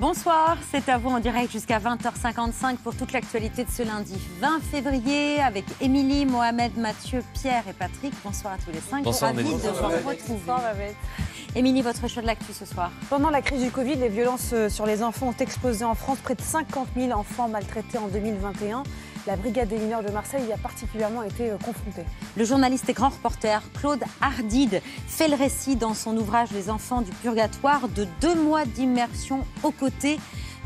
Bonsoir, c'est à vous en direct jusqu'à 20h55 pour toute l'actualité de ce lundi 20 février avec Émilie, Mohamed, Mathieu, Pierre et Patrick. Bonsoir à tous les cinq. Bonsoir, Ravi de vous retrouver. Émilie, votre choix de l'actu ce soir. Pendant la crise du Covid, les violences euh, sur les enfants ont explosé en France. Près de 50 000 enfants maltraités en 2021 la brigade des mineurs de Marseille y a particulièrement été euh, confrontée. Le journaliste et grand reporter Claude Hardid fait le récit dans son ouvrage Les enfants du purgatoire de deux mois d'immersion aux côtés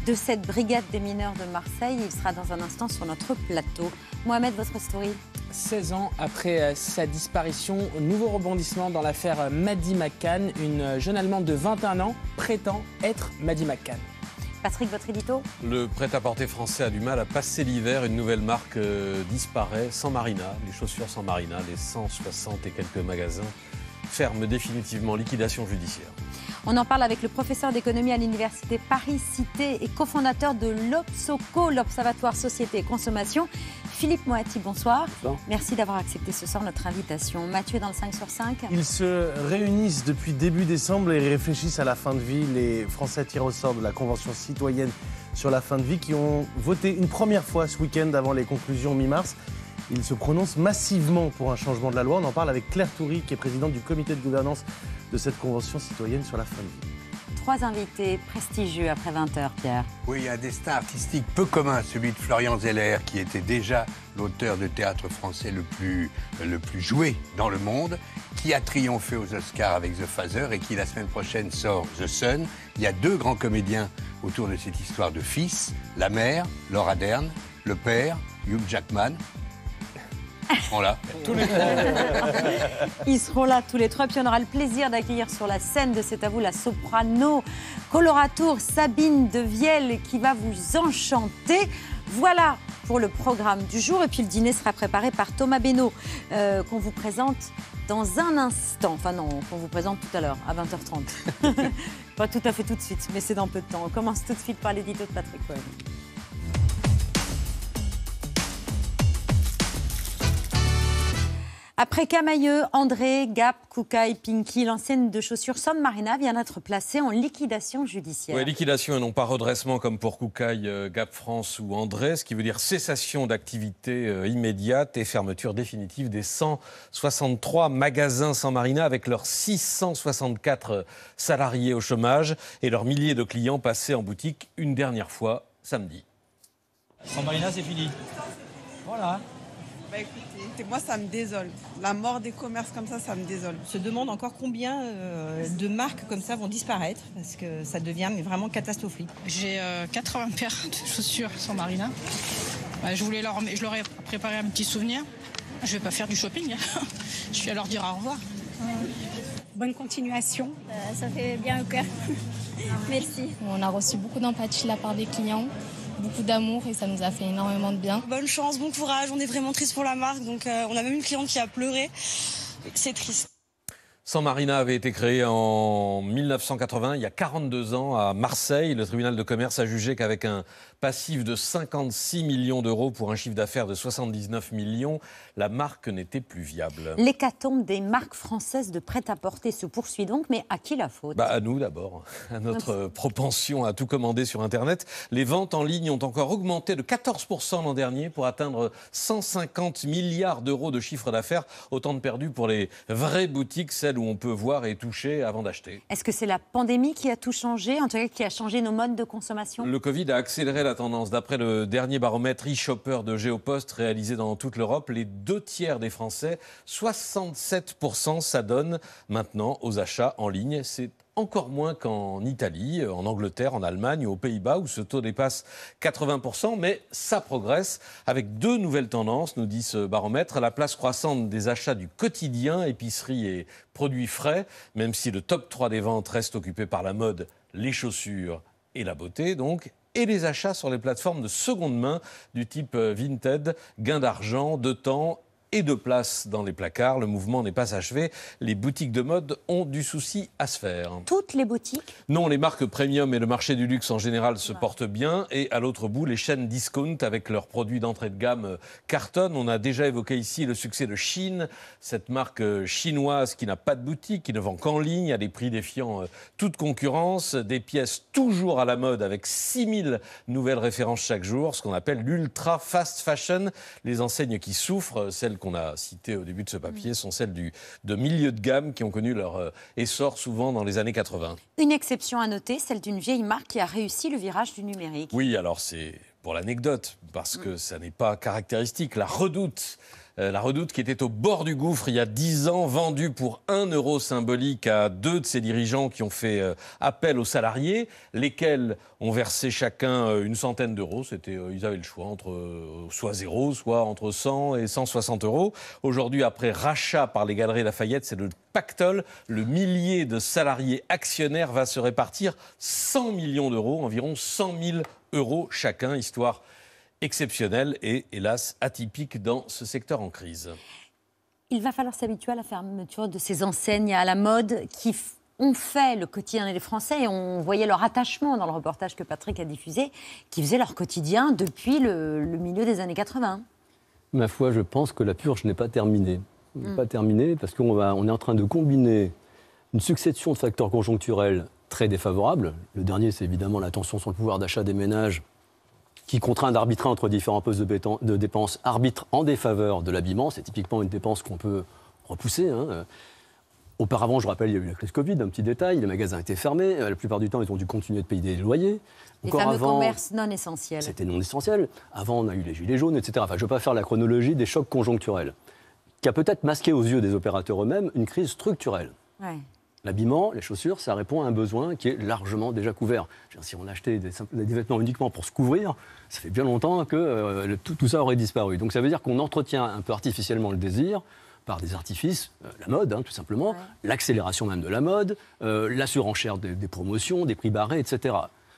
de cette brigade des mineurs de Marseille. Il sera dans un instant sur notre plateau. Mohamed, votre story 16 ans après euh, sa disparition, nouveau rebondissement dans l'affaire Maddy McCann. Une jeune Allemande de 21 ans prétend être Maddy McCann. Patrick, votre édito Le prêt-à-porter français a du mal à passer l'hiver. Une nouvelle marque euh, disparaît sans Marina. Les chaussures sans Marina, les 160 et quelques magasins ferment définitivement. Liquidation judiciaire. On en parle avec le professeur d'économie à l'université Paris-Cité et cofondateur de l'Obsoco, l'Observatoire Société et Consommation, Philippe Moati, bonsoir. Merci d'avoir accepté ce soir notre invitation. Mathieu dans le 5 sur 5. Ils se réunissent depuis début décembre et réfléchissent à la fin de vie. Les Français tirent au sort de la Convention citoyenne sur la fin de vie qui ont voté une première fois ce week-end avant les conclusions mi-mars. Ils se prononcent massivement pour un changement de la loi. On en parle avec Claire Toury, qui est présidente du comité de gouvernance de cette Convention citoyenne sur la fin de vie trois invités prestigieux après 20h, Pierre. Oui, un destin artistique peu commun, celui de Florian Zeller, qui était déjà l'auteur de théâtre français le plus, le plus joué dans le monde, qui a triomphé aux Oscars avec The Phaser et qui, la semaine prochaine, sort The Sun. Il y a deux grands comédiens autour de cette histoire de fils, la mère, Laura Dern, le père, Hugh Jackman, ils seront là, tous les trois. Ils seront là, tous les trois. Puis on aura le plaisir d'accueillir sur la scène de C'est à vous la soprano coloratour Sabine de Vielle qui va vous enchanter. Voilà pour le programme du jour. Et puis le dîner sera préparé par Thomas Beno euh, qu'on vous présente dans un instant. Enfin non, qu'on vous présente tout à l'heure, à 20h30. Pas tout à fait tout de suite, mais c'est dans peu de temps. On commence tout de suite par l'édito de Patrick Cohen. Après Camailleux, André, Gap, Koukaï, Pinky, l'ancienne de chaussures San Marina vient d'être placée en liquidation judiciaire. Oui, liquidation et non pas redressement comme pour Koukaï, euh, Gap France ou André, ce qui veut dire cessation d'activité euh, immédiate et fermeture définitive des 163 magasins San Marina avec leurs 664 euh, salariés au chômage et leurs milliers de clients passés en boutique une dernière fois samedi. San Marina, c'est fini. Voilà. Bah, moi ça me désole. La mort des commerces comme ça, ça me désole. Je se demande encore combien euh, de marques comme ça vont disparaître parce que ça devient vraiment catastrophique. J'ai 80 euh, paires de chaussures sans Marina. je voulais leur, je leur ai préparé un petit souvenir. Je vais pas faire du shopping. Hein. je vais leur dire au revoir. Bonne continuation. Euh, ça fait bien au cœur. Merci. On a reçu beaucoup d'empathie de la part des clients beaucoup d'amour et ça nous a fait énormément de bien. Bonne chance, bon courage, on est vraiment triste pour la marque, donc euh, on a même une cliente qui a pleuré. C'est triste. San Marina avait été créé en 1980, il y a 42 ans, à Marseille. Le tribunal de commerce a jugé qu'avec un passif de 56 millions d'euros pour un chiffre d'affaires de 79 millions, la marque n'était plus viable. L'hécatombe des marques françaises de prêt-à-porter se poursuit donc, mais à qui la faute bah, À nous d'abord, à notre propension à tout commander sur Internet. Les ventes en ligne ont encore augmenté de 14% l'an dernier pour atteindre 150 milliards d'euros de chiffre d'affaires. Autant de perdu pour les vraies boutiques, celles où on peut voir et toucher avant d'acheter. Est-ce que c'est la pandémie qui a tout changé, en tout cas qui a changé nos modes de consommation Le Covid a accéléré la tendance. D'après le dernier baromètre e-shopper de Géopost réalisé dans toute l'Europe, les deux tiers des Français, 67%, s'adonnent maintenant aux achats en ligne. C'est encore moins qu'en Italie, en Angleterre, en Allemagne, ou aux Pays-Bas, où ce taux dépasse 80%, mais ça progresse avec deux nouvelles tendances, nous dit ce baromètre, la place croissante des achats du quotidien, épicerie et produits frais, même si le top 3 des ventes reste occupé par la mode, les chaussures et la beauté, donc, et les achats sur les plateformes de seconde main du type euh, Vinted, gain d'argent, de temps et de place dans les placards. Le mouvement n'est pas achevé. Les boutiques de mode ont du souci à se faire. Toutes les boutiques Non, les marques premium et le marché du luxe en général se portent bien. Et à l'autre bout, les chaînes discount avec leurs produits d'entrée de gamme euh, cartonnent. On a déjà évoqué ici le succès de Chine, cette marque euh, chinoise qui n'a pas de boutique, qui ne vend qu'en ligne, à des prix défiant euh, toute concurrence, des pièces toujours à la mode avec 6000 nouvelles références chaque jour, ce qu'on appelle l'ultra fast fashion, les enseignes qui souffrent, celles qu'on a citées au début de ce papier, mm. sont celles de milieu de gamme qui ont connu leur euh, essor souvent dans les années 80. Une exception à noter, celle d'une vieille marque qui a réussi le virage du numérique. Oui, alors c'est pour l'anecdote, parce mm. que ça n'est pas caractéristique. La redoute euh, la Redoute, qui était au bord du gouffre il y a 10 ans, vendue pour un euro symbolique à deux de ses dirigeants qui ont fait euh, appel aux salariés, lesquels ont versé chacun euh, une centaine d'euros. C'était, ils avaient le choix entre soit zéro, soit entre 100 et 160 euros. Aujourd'hui, après rachat par les Galeries Lafayette, c'est le pactole. Le millier de salariés actionnaires va se répartir 100 millions d'euros, environ 100 000 euros chacun, histoire exceptionnel et hélas atypique dans ce secteur en crise. Il va falloir s'habituer à la fermeture de ces enseignes à la mode qui ont fait le quotidien des Français et on voyait leur attachement dans le reportage que Patrick a diffusé, qui faisait leur quotidien depuis le, milieu des années 80. Ma foi, je pense que la purge n'est pas terminée. n'est mm. Pas terminée parce qu'on on est en train de combiner une succession de facteurs conjoncturels très défavorables. Le dernier, c'est évidemment la tension sur le pouvoir d'achat des ménages qui contraint d'arbitrer entre différents postes de, dépenses, arbitre en défaveur de l'habillement. C'est typiquement une dépense qu'on peut repousser. Hein. Auparavant, je rappelle, il y a eu la crise Covid, un petit détail, les magasins étaient fermés, euh, la plupart du temps, ils ont dû continuer de payer des loyers. Encore les avant, non essentiel. C'était non essentiel. Avant, on a eu les gilets jaunes, etc. Enfin, je ne veux pas faire la chronologie des chocs conjoncturels, qui a peut-être masqué aux yeux des opérateurs eux-mêmes une crise structurelle. Ouais. L'habillement, les chaussures, ça répond à un besoin qui est largement déjà couvert. si on achetait des, vêtements uniquement pour se couvrir, ça fait bien longtemps que euh, tout, ça aurait disparu. Donc ça veut dire qu'on entretient un peu artificiellement le désir par des artifices, euh, la mode hein, tout simplement, l'accélération même de la mode, euh, la surenchère des, promotions, des prix barrés, etc.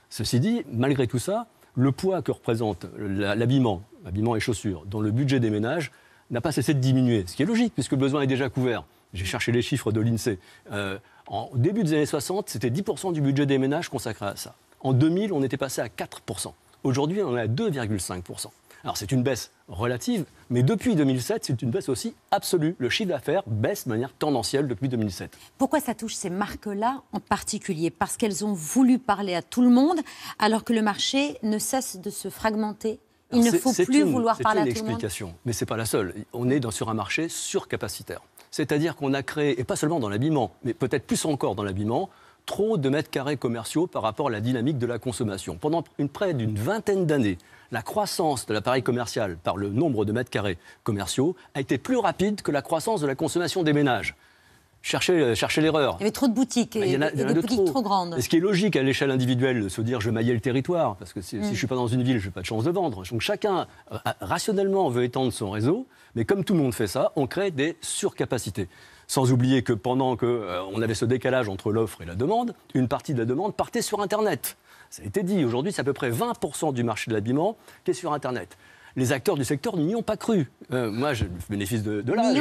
Ceci dit, malgré tout ça, le poids que représente l'habillement, l'habillement et chaussures, dans le budget des ménages, n'a pas cessé de diminuer, ce qui est logique puisque le besoin est déjà couvert. J'ai cherché les chiffres de l'INSEE. Au euh, en début des années 60, c'était 10% du budget des ménages consacré à ça. En 2000, on était passé à 4%. Aujourd'hui, on est à 2,5%. Alors c'est une baisse relative, mais depuis 2007, c'est une baisse aussi absolue. Le chiffre d'affaires baisse de manière tendancielle depuis 2007. Pourquoi ça touche ces marques-là en particulier Parce qu'elles ont voulu parler à tout le monde, alors que le marché ne cesse de se fragmenter. Il ne faut plus vouloir parler à tout le monde. C'est une explication, mais ce n'est pas la seule. On est sur un marché surcapacitaire. C'est-à-dire qu'on a créé, et pas seulement dans l'habillement, mais peut-être plus encore dans l'habillement, trop de mètres carrés commerciaux par rapport à la dynamique de la consommation. Pendant une, près d'une vingtaine d'années, la croissance de l'appareil commercial par le nombre de mètres carrés commerciaux a été plus rapide que la croissance de la consommation des ménages. Euh, chercher l'erreur. Il y avait trop de boutiques, et, il y a, des boutiques trop. grandes. ce qui est logique à l'échelle individuelle, de se dire je maillais le territoire, parce que si, mm. je ne suis pas dans une ville, je n'ai pas de chance de vendre. Donc chacun, euh, rationnellement, veut étendre son réseau, mais comme tout le monde fait ça, on crée des surcapacités. Sans oublier que pendant qu'on euh, on avait ce décalage entre l'offre et la demande, une partie de la demande partait sur Internet. Ça a été dit, aujourd'hui c'est à peu près 20% du marché de l'habillement qui est sur Internet les acteurs du secteur n'y ont pas cru. Moi, euh, moi, je bénéfice de, de l'âge.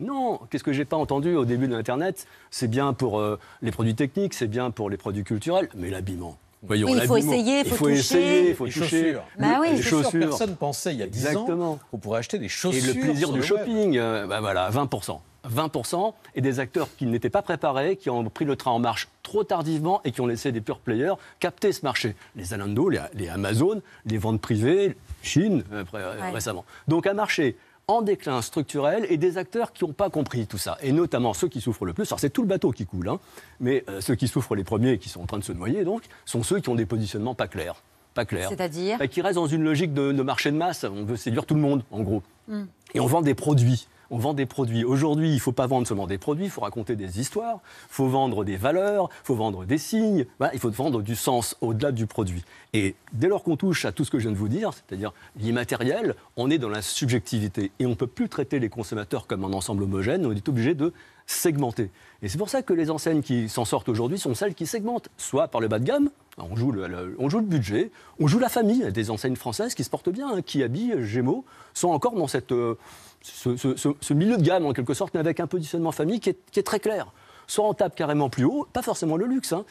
non, qu'est-ce que j'ai pas entendu au début de l'Internet C'est bien pour euh, les produits techniques, c'est bien pour les produits culturels, mais l'habillement. oui, il faut essayer, faut il faut toucher. essayer, il faut les Chaussures. Bah oui, les chaussures. Personne pensait il y a 10 Exactement. ans qu'on pourrait acheter des chaussures. Et le plaisir du shopping, euh, bah voilà, 20%. 20%, et des acteurs qui n'étaient pas préparés, qui ont pris le train en marche trop tardivement et qui ont laissé des pure players capter ce marché. Les Alando, les, Amazon, les ventes privées, Chine euh, euh, récemment. Donc un marché en déclin structurel et des acteurs qui n'ont pas compris tout ça, et notamment ceux qui souffrent le plus. Alors c'est tout le bateau qui coule, hein, mais euh, ceux qui souffrent les premiers et qui sont en train de se noyer, donc, sont ceux qui ont des positionnements pas clairs. Pas clairs. C'est-à-dire bah, Qui restent dans une logique de, marché de masse. On veut séduire tout le monde, en gros. Hmm. Et on vend des produits on vend des produits. Aujourd'hui, il ne faut pas vendre seulement des produits, il faut raconter des histoires, il faut vendre des valeurs, il faut vendre des signes, il faut vendre du sens au-delà du produit. Et dès lors qu'on touche à tout ce que je viens de vous dire, c'est-à-dire l'immatériel, on est dans la subjectivité et on ne peut plus traiter les consommateurs comme un ensemble homogène, on est obligé de segmenter. Et c'est pour ça que les enseignes qui s'en sortent aujourd'hui sont celles qui segmentent, soit par le bas de gamme, on joue le, on joue le budget, on joue la famille, des enseignes françaises qui se portent bien, hein, qui habillent euh, Gémeaux, sont encore dans cette... Euh, ce, milieu de gamme en quelque sorte, mais avec un positionnement famille qui est, très clair. Soit on tape carrément plus haut, pas forcément le luxe, hein.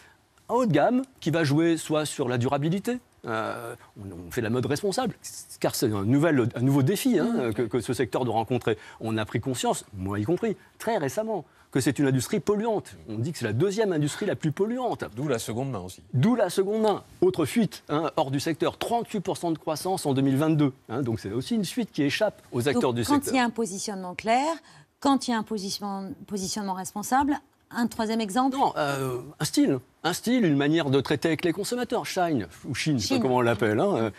un haut de gamme qui va jouer soit sur la durabilité, euh, on, fait la mode responsable, car c'est un, nouveau défi hein, mmh. que, que, ce secteur doit rencontrer. On a pris conscience, moi y compris, très récemment, que c'est une industrie polluante. On dit que c'est la deuxième industrie la plus polluante. D'où la seconde main aussi. D'où la seconde main. Autre fuite hein, hors du secteur, 38% de croissance en 2022. Hein, donc c'est aussi une suite qui échappe aux acteurs du secteur. Quand il y a un positionnement clair, quand il y a un positionnement, responsable, un troisième exemple Non, euh, un style. Un style, une manière de traiter avec les consommateurs. Shine, ou shine, je comment on l'appelle. Hein, euh,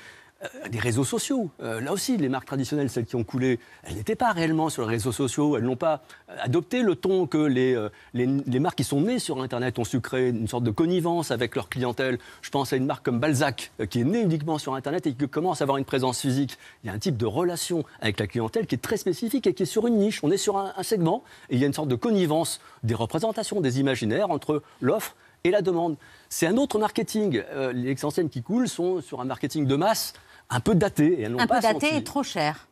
euh, des réseaux sociaux. Euh, là aussi, les marques traditionnelles, celles qui ont coulé, elles n'étaient pas réellement sur les réseaux sociaux, elles n'ont pas euh, adopté le ton que les, marques qui sont nées sur Internet ont su créer une sorte de connivence avec leur clientèle. Je pense à une marque comme Balzac, qui est née uniquement sur Internet et qui commence à avoir une présence physique. Il y a un type de relation avec la clientèle qui est très spécifique et qui est sur une niche. On est sur un, segment et il y a une sorte de connivence des représentations, des imaginaires entre l'offre et la demande. C'est un autre marketing. les ex-anciennes qui coulent sont sur un marketing de masse un peu daté Et elles un peu daté et trop cher.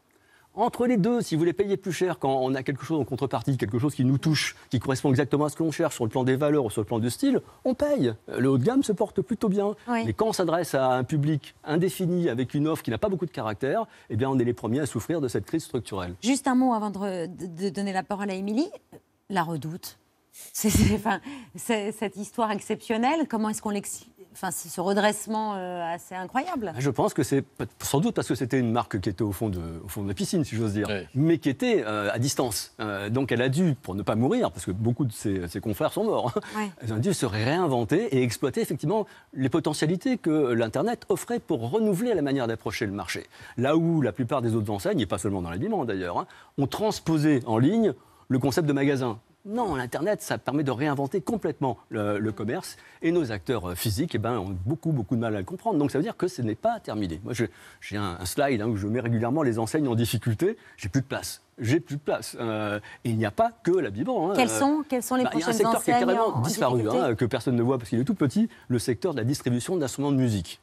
entre les deux, si vous voulez payer plus cher quand on a quelque chose en contrepartie, quelque chose qui nous touche, qui correspond exactement à ce que l'on cherche sur le plan des valeurs ou sur le plan du style, on paye. Euh, le haut de gamme se porte plutôt bien. Mais quand on s'adresse à un public indéfini avec une offre qui n'a pas beaucoup de caractère, eh bien on est les premiers à souffrir de cette crise structurelle. Juste un mot avant de, donner la parole à Émilie. La redoute, c'est cette histoire exceptionnelle, comment est-ce qu'on l'explique enfin, ce redressement euh, assez incroyable. Je pense que c'est sans doute parce que c'était une marque qui était au fond de, au fond de la piscine, si j'ose dire, mais qui était euh, à distance. Euh, donc elle a dû, pour ne pas mourir, parce que beaucoup de ses, confrères sont morts, hein, elle a dû se réinventer et exploiter effectivement les potentialités que l'Internet offrait pour renouveler la manière d'approcher le marché. Là où la plupart des autres enseignes, et pas seulement dans l'aliment d'ailleurs, hein, ont transposé en ligne le concept de magasin. Non, l'Internet, ça permet de réinventer complètement le, commerce et nos acteurs euh, physiques eh ben, ont beaucoup, beaucoup de mal à le comprendre. Donc ça veut dire que ce n'est pas terminé. Moi, j'ai un, slide hein, où je mets régulièrement les enseignes en difficulté. J'ai plus de place. J'ai plus de place. Euh, et il n'y a pas que la Hein. Quels, euh, sont, les prochaines bah, Il y a un secteur qui est carrément disparu, hein, que personne ne voit parce qu'il est tout petit, le secteur de la distribution d'instruments de musique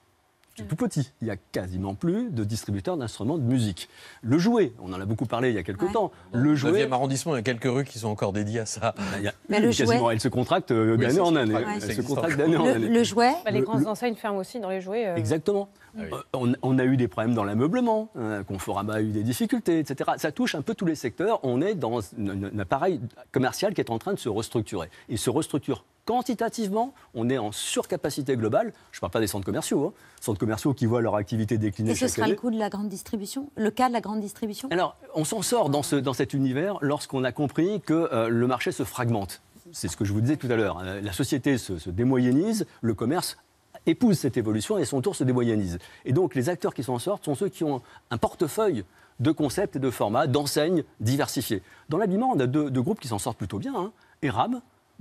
tout petit. Il n'y a quasiment plus de distributeurs d'instruments de musique. Le jouet, on en a beaucoup parlé il y a quelques temps. Le jouet. 9 arrondissement, il y a quelques rues qui sont encore dédiées à ça. Bah, Mais le jouet... elle se euh, contracte d'année en année. Elle se contracte d'année en année. Le jouet. Bah, les grandes enseignes ferment aussi dans les jouets. Euh. Exactement. Ah euh, on, a eu des problèmes dans l'ameublement, hein, Conforama a eu des difficultés, etc. Ça touche un peu tous les secteurs. On est dans un, appareil commercial qui est en train de se restructurer. Il se restructure quantitativement, on est en surcapacité globale. Je ne parle pas des centres commerciaux, hein. centres commerciaux qui voient leur activité décliner. Et ce sera le de la grande distribution, le cas de la grande distribution Alors, on s'en sort dans, ce, dans cet univers lorsqu'on a compris que euh, le marché se fragmente c'est ce que je vous disais tout à l'heure, hein. la société se, se démoyennise, le commerce épouse cette évolution et son tour se démoyanise. Et donc les acteurs qui s'en sortent sont ceux qui ont un portefeuille de concepts et de formats, d'enseignes diversifiés. Dans l'habillement, on a deux, groupes qui s'en sortent plutôt bien. Hein.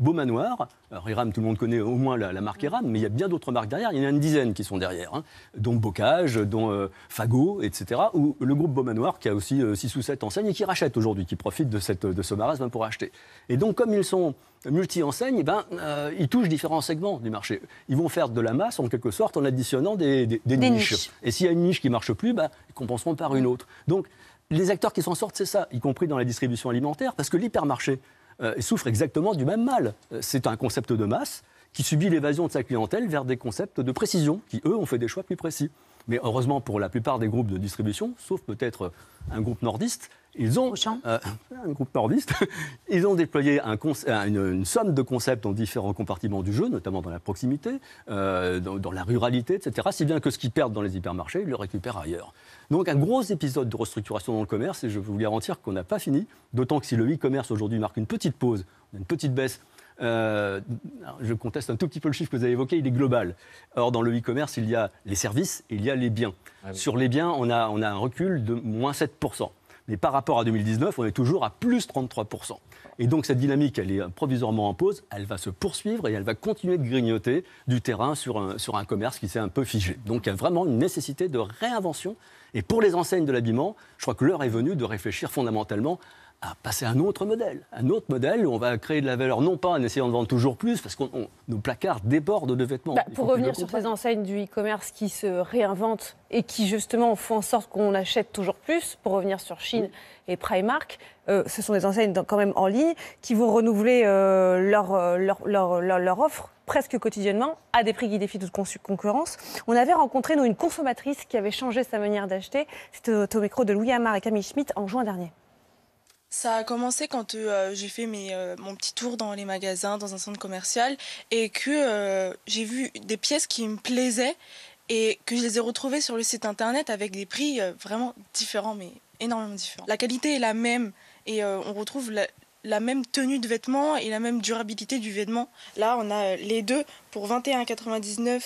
Beaumanoir, Manoir. Alors, tout le monde connaît au moins la, marque Iram, mais il y a bien d'autres marques derrière. Il y en a une dizaine qui sont derrière, hein, dont Bocage, dont euh, Fago, Fagot, etc. Ou le groupe Beaumanoir, qui a aussi 6 euh, ou 7 enseignes et qui rachète aujourd'hui, qui profite de, cette, de ce marasme pour acheter. Et donc, comme ils sont multi-enseignes, eh ben, euh, ils touchent différents segments du marché. Ils vont faire de la masse, en quelque sorte, en additionnant des, niches. Et s'il y a une niche qui ne marche plus, bah, ils compenseront par une autre. Donc, les acteurs qui s'en sortent, c'est ça, y compris dans la distribution alimentaire, parce que l'hypermarché, souffrent euh, souffre exactement du même mal. Euh, c'est un concept de masse qui subit l'évasion de sa clientèle vers des concepts de précision, qui eux ont fait des choix plus précis. Mais heureusement pour la plupart des groupes de distribution, sauf peut-être un groupe nordiste, ils ont euh, un groupe Ils ont déployé euh, une, somme de concepts dans différents compartiments du jeu, notamment dans la proximité, euh, dans, la ruralité, etc. Si bien que ce qu'ils perdent dans les hypermarchés, ils le récupèrent ailleurs. Donc un gros épisode de restructuration dans le commerce, et je vous garantir qu'on n'a pas fini. D'autant que si le e-commerce aujourd'hui marque une petite pause, une petite baisse je conteste un tout petit peu le chiffre que vous avez évoqué, il est global. Or, dans le e-commerce, il y a les services et il y a les biens. Ah Sur les biens, on a, on a un recul de moins 7% mais par rapport à 2019, on est toujours à plus 33%. Et donc cette dynamique, elle est euh, provisoirement en pause, elle va se poursuivre et elle va continuer de grignoter du terrain sur un, sur un commerce qui s'est un peu figé. Donc il y a vraiment une nécessité de réinvention. Et pour les enseignes de l'habillement, je crois que l'heure est venue de réfléchir fondamentalement à passer à un autre modèle. Un autre modèle où on va créer de la valeur, non pas en essayant de vendre toujours plus, parce que nos placards débordent de vêtements. Bah, pour revenir sur ces enseignes du e-commerce qui se réinventent et qui justement font en sorte qu'on achète toujours plus, pour revenir sur Chine et Primark, euh, ce sont des enseignes quand même en ligne qui vont renouveler euh, euh, leur, leur, offre presque quotidiennement à des prix qui défient toute concurrence. On avait rencontré, nous, une consommatrice qui avait changé sa manière d'acheter. C'était au, micro de Louis Amar et Camille Schmitt en juin dernier. Ça a commencé quand euh, j'ai fait mes, euh, mon petit tour dans les magasins, dans un centre commercial, et que euh, j'ai vu des pièces qui me plaisaient et que je les ai retrouvées sur le site internet avec des prix vraiment différents, mais énormément différents. La qualité est la même et on retrouve la, même tenue de vêtements et la même durabilité du vêtement. Là, on a les deux pour 21,99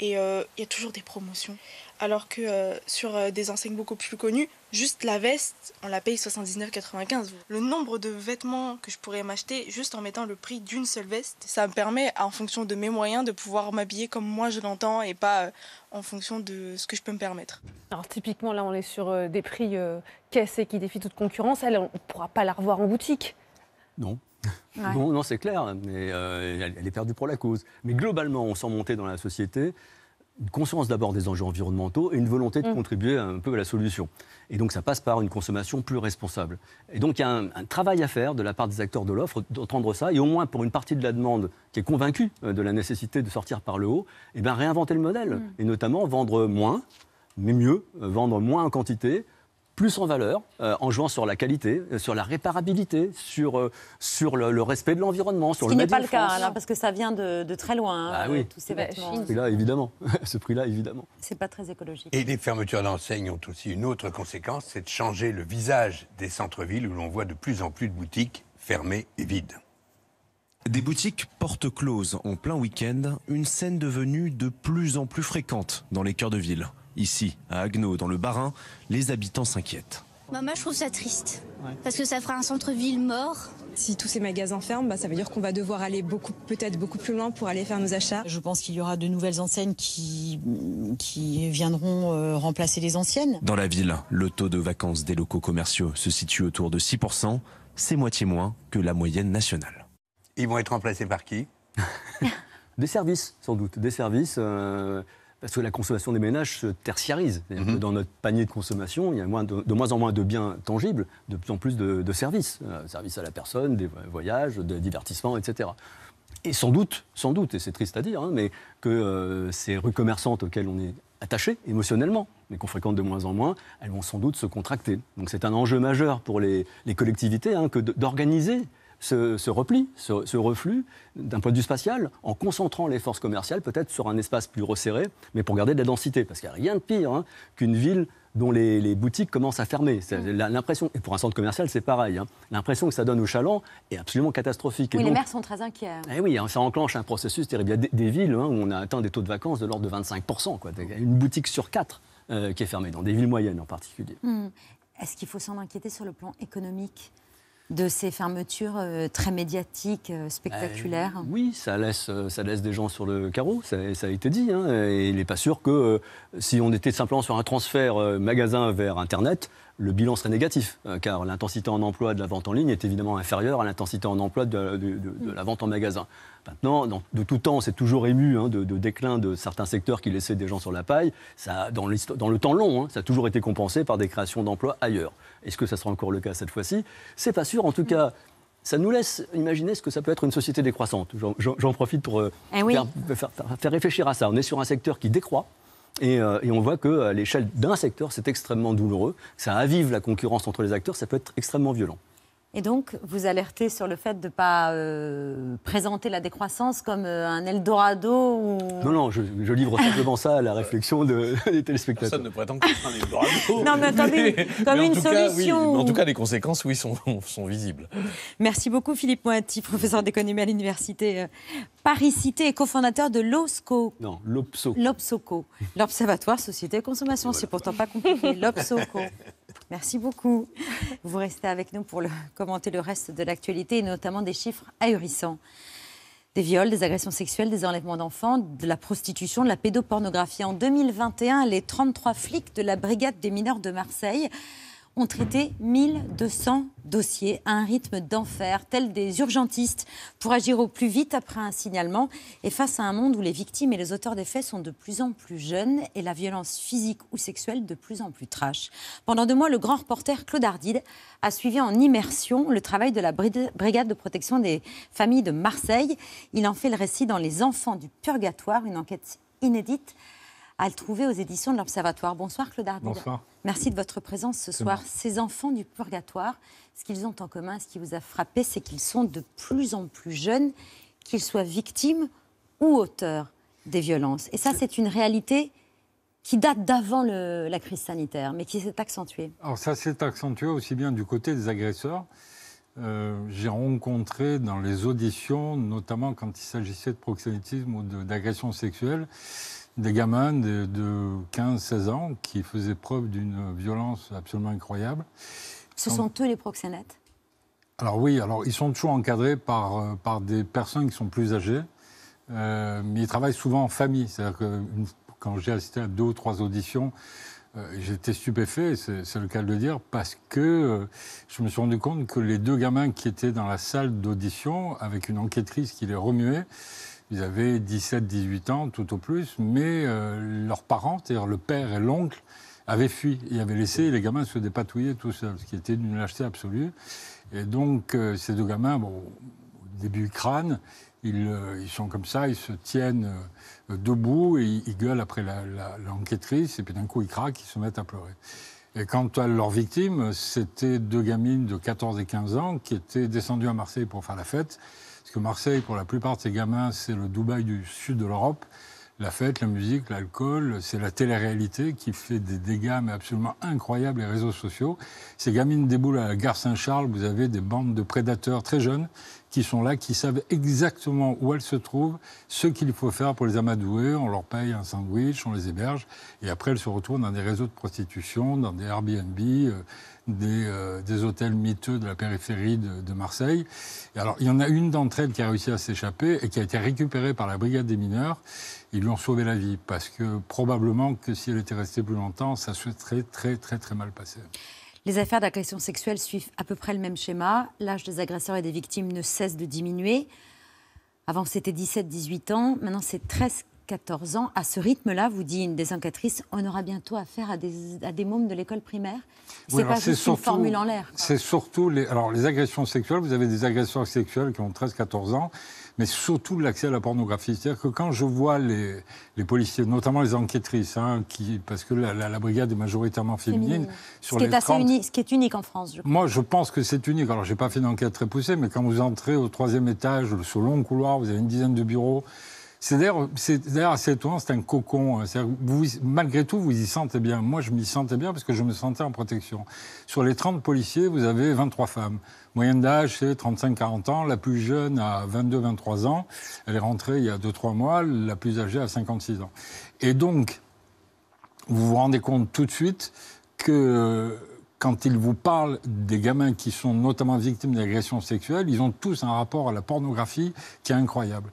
et il y a toujours des promotions alors que euh, sur euh, des enseignes beaucoup plus connues, juste la veste, on la paye 79,95. Le nombre de vêtements que je pourrais m'acheter juste en mettant le prix d'une seule veste, ça me permet, en fonction de mes moyens, de pouvoir m'habiller comme moi je l'entends et pas euh, en fonction de ce que je peux me permettre. Alors typiquement, là, on est sur des prix cassés qui défient toute concurrence. on ne pourra pas la revoir en boutique. Non. Non, c'est clair, mais elle est perdue pour la cause. Mais globalement, on sent monter dans la société, une conscience d'abord des enjeux environnementaux et une volonté de mm. contribuer un peu à la solution. Et donc ça passe par une consommation plus responsable. Et donc il y a un, travail à faire de la part des acteurs de l'offre d'entendre ça et au moins pour une partie de la demande qui est convaincue euh, de la nécessité de sortir par le haut, et eh bien réinventer le modèle mm. et notamment vendre moins mais mieux, euh, vendre moins en quantité, plus en valeur euh, en jouant sur la qualité, euh, sur la réparabilité, sur, euh, sur le, respect de l'environnement, sur Ce le qui n'est pas le cas, hein, parce que ça vient de, très loin, hein, ah oui. tous ces Ce prix-là, évidemment. Ce prix pas très écologique. Et les fermetures d'enseignes ont aussi une autre conséquence, c'est de changer le visage des centres-villes où l'on voit de plus en plus de boutiques fermées et vides. Des boutiques portes closes en plein week-end, une scène devenue de plus en plus fréquente dans les cœurs de ville. Ici, à Agneau, dans le Barin, les habitants s'inquiètent. Maman, je trouve ça triste. Parce que ça fera un centre-ville mort. Si tous ces magasins ferment, bah, ça veut dire qu'on va devoir aller beaucoup, peut-être beaucoup plus loin pour aller faire nos achats. Je pense qu'il y aura de nouvelles enseignes qui, viendront euh, remplacer les anciennes. Dans la ville, le taux de vacances des locaux commerciaux se situe autour de 6%. C'est moitié moins que la moyenne nationale. Ils vont être remplacés par qui Des services, sans doute. Des services. Euh, parce que la consommation des ménages se tertiarise. Mhm. dans notre panier de consommation, il y a de, moins en moins de biens tangibles, de plus en plus de, services. Euh, services à la personne, des voyages, des divertissements, etc. Et sans doute, sans doute, et c'est triste à dire, hein, mais que euh, ces rues commerçantes auxquelles on est attaché émotionnellement, mais qu'on fréquente de moins en moins, elles vont sans doute se contracter. Donc c'est un enjeu majeur pour les, collectivités hein, que d'organiser ce, ce repli, ce, reflux d'un point de vue spatial, en concentrant les forces commerciales peut-être sur un espace plus resserré, mais pour garder de la densité, parce qu'il n'y a rien de pire hein, qu'une ville dont les, boutiques commencent à fermer. Mm. L'impression, et pour un centre commercial, c'est pareil. Hein. L'impression que ça donne au Chaland est absolument catastrophique. Oui, les maires sont très inquiets. Hein. Eh oui, ça enclenche un processus terrible. Il y a des, villes où on a atteint des taux de vacances de l'ordre de 25%, quoi. une boutique sur quatre euh, qui est fermée, dans des villes moyennes en particulier. Mm. Est-ce qu'il faut s'en inquiéter sur le plan économique de ces fermetures euh, très médiatiques, euh, spectaculaires euh, Oui, ça laisse, des gens sur le carreau, ça, a été dit. Hein, et il n'est pas sûr que si on était simplement sur un transfert magasin vers Internet, le bilan serait négatif, euh, car l'intensité en emploi de la vente en ligne est évidemment inférieure à l'intensité en emploi de, la vente en magasin. Maintenant, de tout temps, c'est toujours ému hein, de, déclin de certains secteurs qui laissaient des gens sur la paille. Ça, dans, le temps long, hein, ça a toujours été compensé par des créations d'emplois ailleurs. Est-ce que ça sera encore le cas cette fois-ci C'est pas sûr. En tout cas, ça nous laisse imaginer ce que ça peut être une société décroissante. J'en profite pour euh, eh faire réfléchir à ça. On est sur un secteur qui décroît, euh, et, on voit qu'à euh, l'échelle d'un secteur, c'est extrêmement douloureux. Ça avive la concurrence entre les acteurs, ça peut être extrêmement violent. Et donc, vous alertez sur le fait de ne pas euh, présenter la décroissance comme euh, un Eldorado ou... Non, non, je, livre simplement ça à la réflexion des téléspectateurs. Personne ne prétend que c'est un Eldorado. non, mais comme une, comme une solution. en tout cas, les conséquences, oui, sont, visibles. Merci beaucoup, Philippe Moati, professeur d'économie à l'Université euh, Paris-Cité et cofondateur de l'OSCO. Non, l'OPSO. L'OPSOCO, l'Observatoire Société Consommation. C'est pourtant pas compliqué. L'OPSOCO. Merci beaucoup. Vous restez avec nous pour commenter le reste de l'actualité, et notamment des chiffres ahurissants. Des viols, des agressions sexuelles, des enlèvements d'enfants, de la prostitution, de la pédopornographie. En 2021, les 33 flics de la brigade des mineurs de Marseille ont traité 1200 dossiers à un rythme d'enfer, tels des urgentistes, pour agir au plus vite après un signalement et face à un monde où les victimes et les auteurs des faits sont de plus en plus jeunes et la violence physique ou sexuelle de plus en plus trash. Pendant deux mois, le grand reporter Claude Ardide a suivi en immersion le travail de la Brigade de protection des familles de Marseille. Il en fait le récit dans Les Enfants du Purgatoire, une enquête inédite à le trouver aux éditions de l'Observatoire. Bonsoir Claude Bonsoir. Merci de votre présence ce soir. Ces enfants du purgatoire, ce qu'ils ont en commun, ce qui vous a frappé, c'est qu'ils sont de plus en plus jeunes, qu'ils soient victimes ou auteurs des violences. Et ça, c'est une réalité qui date d'avant la crise sanitaire, mais qui s'est accentuée. Alors ça s'est accentué aussi bien du côté des agresseurs. Euh, j'ai rencontré dans les auditions, notamment quand il s'agissait de proxénétisme ou d'agression sexuelle, des gamins de, 15-16 ans qui faisaient preuve d'une violence absolument incroyable. Ce sont eux les proxénètes Alors oui, alors ils sont toujours encadrés par, euh, par des personnes qui sont plus âgées, euh, mais ils travaillent souvent en famille. C'est-à-dire que quand j'ai assisté à deux ou trois auditions, euh, j'étais stupéfait, c'est le cas de le dire, parce que je me suis rendu compte que les deux gamins qui étaient dans la salle d'audition, avec une enquêtrice qui les remuait, ils avaient 17, 18 ans, tout au plus, mais euh, leurs parents, c'est-à-dire le père et l'oncle, avaient fui et avaient laissé les gamins se dépatouiller tout seuls, ce qui était d'une lâcheté absolue. Et donc, euh, ces deux gamins, bon, au début, crâne, euh, ils, sont comme ça, ils se tiennent debout et ils, gueulent après l'enquêtrice, et puis d'un coup, ils craquent, ils se mettent à pleurer. Et quant à leurs victimes, c'était deux gamines de 14 et 15 ans qui étaient descendues à Marseille pour faire la fête Marseille, pour la plupart de ces gamins, c'est le Dubaï du sud de l'Europe. La fête, la musique, l'alcool, c'est la télé-réalité qui fait des dégâts mais absolument incroyables les réseaux sociaux. Ces gamines déboulent à la gare Saint-Charles, vous avez des bandes de prédateurs très jeunes qui sont là, qui savent exactement où elles se trouvent, ce qu'il faut faire pour les amadouer. On leur paye un sandwich, on les héberge, et après elles se retournent dans des réseaux de prostitution, dans des Airbnb. Euh, des, euh, des, hôtels miteux de la périphérie de, Marseille. Et alors, il y en a une d'entre elles qui a réussi à s'échapper et qui a été récupérée par la brigade des mineurs. Ils lui ont sauvé la vie parce que probablement que si elle était restée plus longtemps, ça se serait très, très, très, très mal passé. Les affaires d'agression sexuelle suivent à peu près le même schéma. L'âge des agresseurs et des victimes ne cesse de diminuer. Avant, c'était 17-18 ans. Maintenant, c'est 13 14 ans, à ce rythme-là, vous dit une des enquêtrices, on aura bientôt affaire à des, des mômes de l'école primaire. C'est pas juste une formule en l'air. C'est surtout les, alors, les agressions sexuelles. Vous avez des agresseurs sexuels qui ont 13-14 ans, mais surtout l'accès à la pornographie. C'est-à-dire que quand je vois les, les policiers, notamment les enquêtrices, hein, qui, parce que la, brigade est majoritairement féminine, sur ce qui est unique, Ce qui est unique en France, je Moi, je pense que c'est unique. Alors, n'ai pas fait d'enquête très poussée, mais quand vous entrez au troisième étage, sur le long couloir, vous avez une dizaine de bureaux. C'est d'ailleurs, assez étonnant, c'est un cocon. Hein. malgré tout, vous y sentez bien. Moi, je m'y sentais bien parce que je me sentais en protection. Sur les 30 policiers, vous avez 23 femmes. Moyenne d'âge, c'est 35-40 ans. La plus jeune a 22-23 ans. Elle est rentrée il y a 2-3 mois. La plus âgée a 56 ans. Et donc, vous vous rendez compte tout de suite que quand ils vous parlent des gamins qui sont notamment victimes d'agressions sexuelles, ils ont tous un rapport à la pornographie qui est incroyable.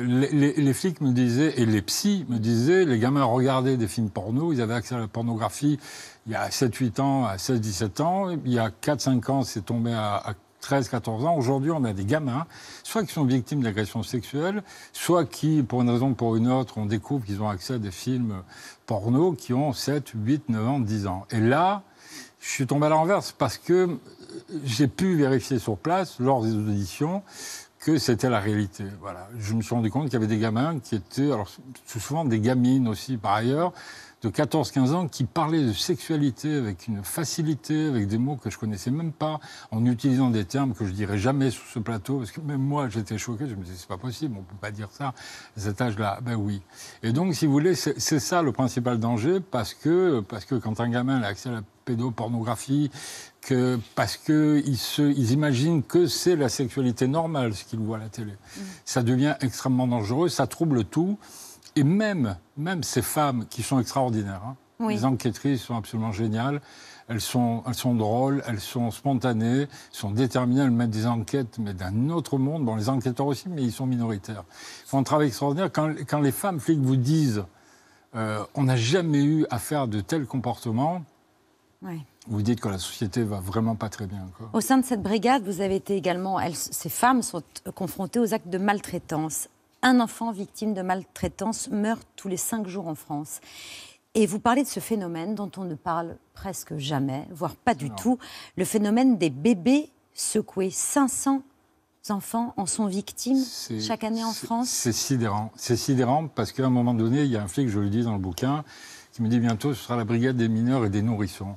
Les, flics me disaient, et les psys me disaient, les gamins regardaient des films porno, ils avaient accès à la pornographie il y a 7-8 ans, à 16-17 ans, il y a 4-5 ans, c'est tombé à, à 13-14 ans. Aujourd'hui, on a des gamins, soit qui sont victimes d'agressions sexuelles, soit qui, pour une raison ou pour une autre, on découvre qu'ils ont accès à des films porno qui ont 7, 8, 9 ans, 10 ans. Et là, je suis tombé à l'inverse parce que j'ai pu vérifier sur place, lors des auditions, c'était la réalité. Voilà. Je me suis rendu compte qu'il y avait des gamins qui étaient, alors souvent des gamines aussi par ailleurs, de 14-15 ans qui parlaient de sexualité avec une facilité, avec des mots que je connaissais même pas, en utilisant des termes que je dirais jamais sur ce plateau, parce que même moi j'étais choqué, je me disais c'est pas possible, on peut pas dire ça à cet âge-là. Ben oui. Et donc si vous voulez, c'est ça le principal danger, parce que, parce que quand un gamin a accès à la pédopornographie, parce qu'ils ils imaginent que c'est la sexualité normale, ce qu'ils voient à la télé. Mm. Ça devient extrêmement dangereux, ça trouble tout. Et même, même ces femmes qui sont extraordinaires, hein. les enquêtrices sont absolument géniales, elles sont, elles sont drôles, elles sont spontanées, sont déterminées, elles mettre des enquêtes, mais d'un autre monde. Bon, les enquêteurs aussi, mais ils sont minoritaires. Ils font un travail extraordinaire. Quand, les femmes flics vous disent euh, on n'a jamais eu affaire de tels comportements. oui vous dites que la société va vraiment pas très bien. Au sein de cette brigade, vous avez été également, ces femmes sont euh, confrontées aux actes de maltraitance. Un enfant victime de maltraitance meurt tous les cinq jours en France. Et vous parlez de ce phénomène dont on ne parle presque jamais, voire pas du tout, le phénomène des bébés secoués. 500 enfants en sont victimes chaque année en France. C'est sidérant. C'est sidérant parce qu'à un moment donné, il y a un flic, je le dis dans le bouquin, qui me dit bientôt ce sera la brigade des mineurs et des nourrissons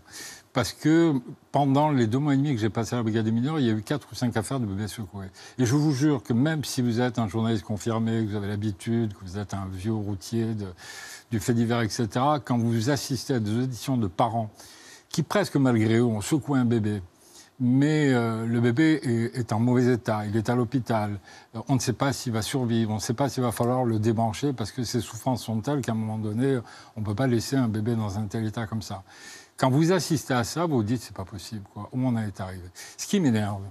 parce que pendant les deux mois et demi que j'ai passé à la brigade des mineurs, il y a eu quatre ou cinq affaires de bébés secoués. Et je vous jure que même si vous êtes un journaliste confirmé, que vous avez l'habitude, que vous êtes un vieux routier du fait divers, etc., quand vous assistez à des auditions de parents qui, presque malgré eux, ont secoué un bébé, mais euh, le bébé est, est, en mauvais état, il est à l'hôpital, euh, on ne sait pas s'il va survivre, on ne sait pas s'il va falloir le débrancher parce que ses souffrances sont telles qu'à un moment donné, on ne peut pas laisser un bébé dans un tel état comme ça. Quand vous assistez à ça, vous vous dites, c'est pas possible, quoi. Où on en est arrivé Ce qui m'énerve,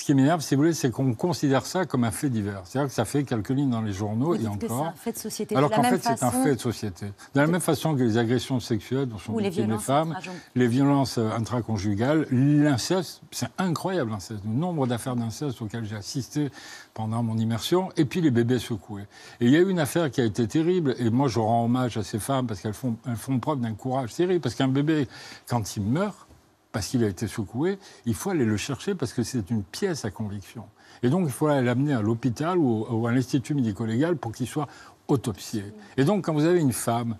ce qui m'énerve, si vous voulez, c'est qu'on considère ça comme un fait divers. C'est-à-dire que ça fait quelques lignes dans les journaux et encore. société. Alors qu'en fait, c'est un fait de société. De la même façon que les agressions sexuelles dont sont victimes les, femmes, les violences euh, intraconjugales, l'inceste, c'est incroyable l'inceste. Le nombre d'affaires d'inceste auxquelles j'ai assisté pendant mon immersion, et puis les bébés secoués. Et il y a eu une affaire qui a été terrible, et moi je rends hommage à ces femmes parce qu'elles font, font preuve d'un courage terrible, parce qu'un bébé, quand il meurt, parce qu'il a été secoué, il faut aller le chercher parce que c'est une pièce à conviction. Et donc, il faut aller l'amener à l'hôpital ou, à l'institut médico-légal pour qu'il soit autopsié. Et donc, quand vous avez une femme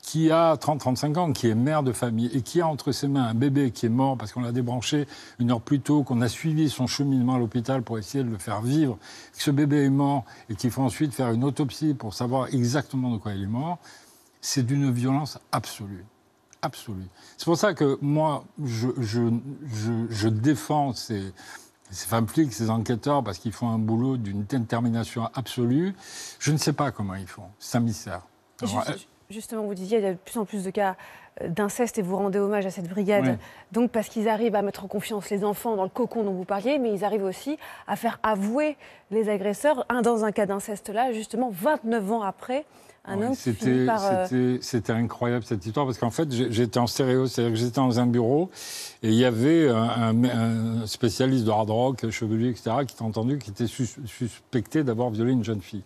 qui a 30-35 ans, qui est mère de famille et qui a entre ses mains un bébé qui est mort parce qu'on l'a débranché une heure plus tôt, qu'on a suivi son cheminement à l'hôpital pour essayer de le faire vivre, que ce bébé est mort et qu'il faut ensuite faire une autopsie pour savoir exactement de quoi il est mort, c'est d'une violence absolue absolue. C'est pour ça que moi, je, défends ces, femmes flics, ces enquêteurs, parce qu'ils font un boulot d'une détermination absolue. Je ne sais pas comment ils font. C'est un justement, vous disiez, il y a de plus en plus de cas euh, d'inceste et vous rendez hommage à cette brigade. Donc parce qu'ils arrivent à mettre en confiance les enfants dans le cocon dont vous parliez, mais ils arrivent aussi à faire avouer les agresseurs. Un dans un cas d'inceste là, justement, 29 ans après, ah euh, c'était, incroyable cette histoire parce qu'en fait j'étais en stéréo, c'est-à-dire que j'étais dans un bureau et il y avait un, spécialiste de hard rock, chevelu, etc., qui était entendu, qui était suspecté d'avoir violé une jeune fille.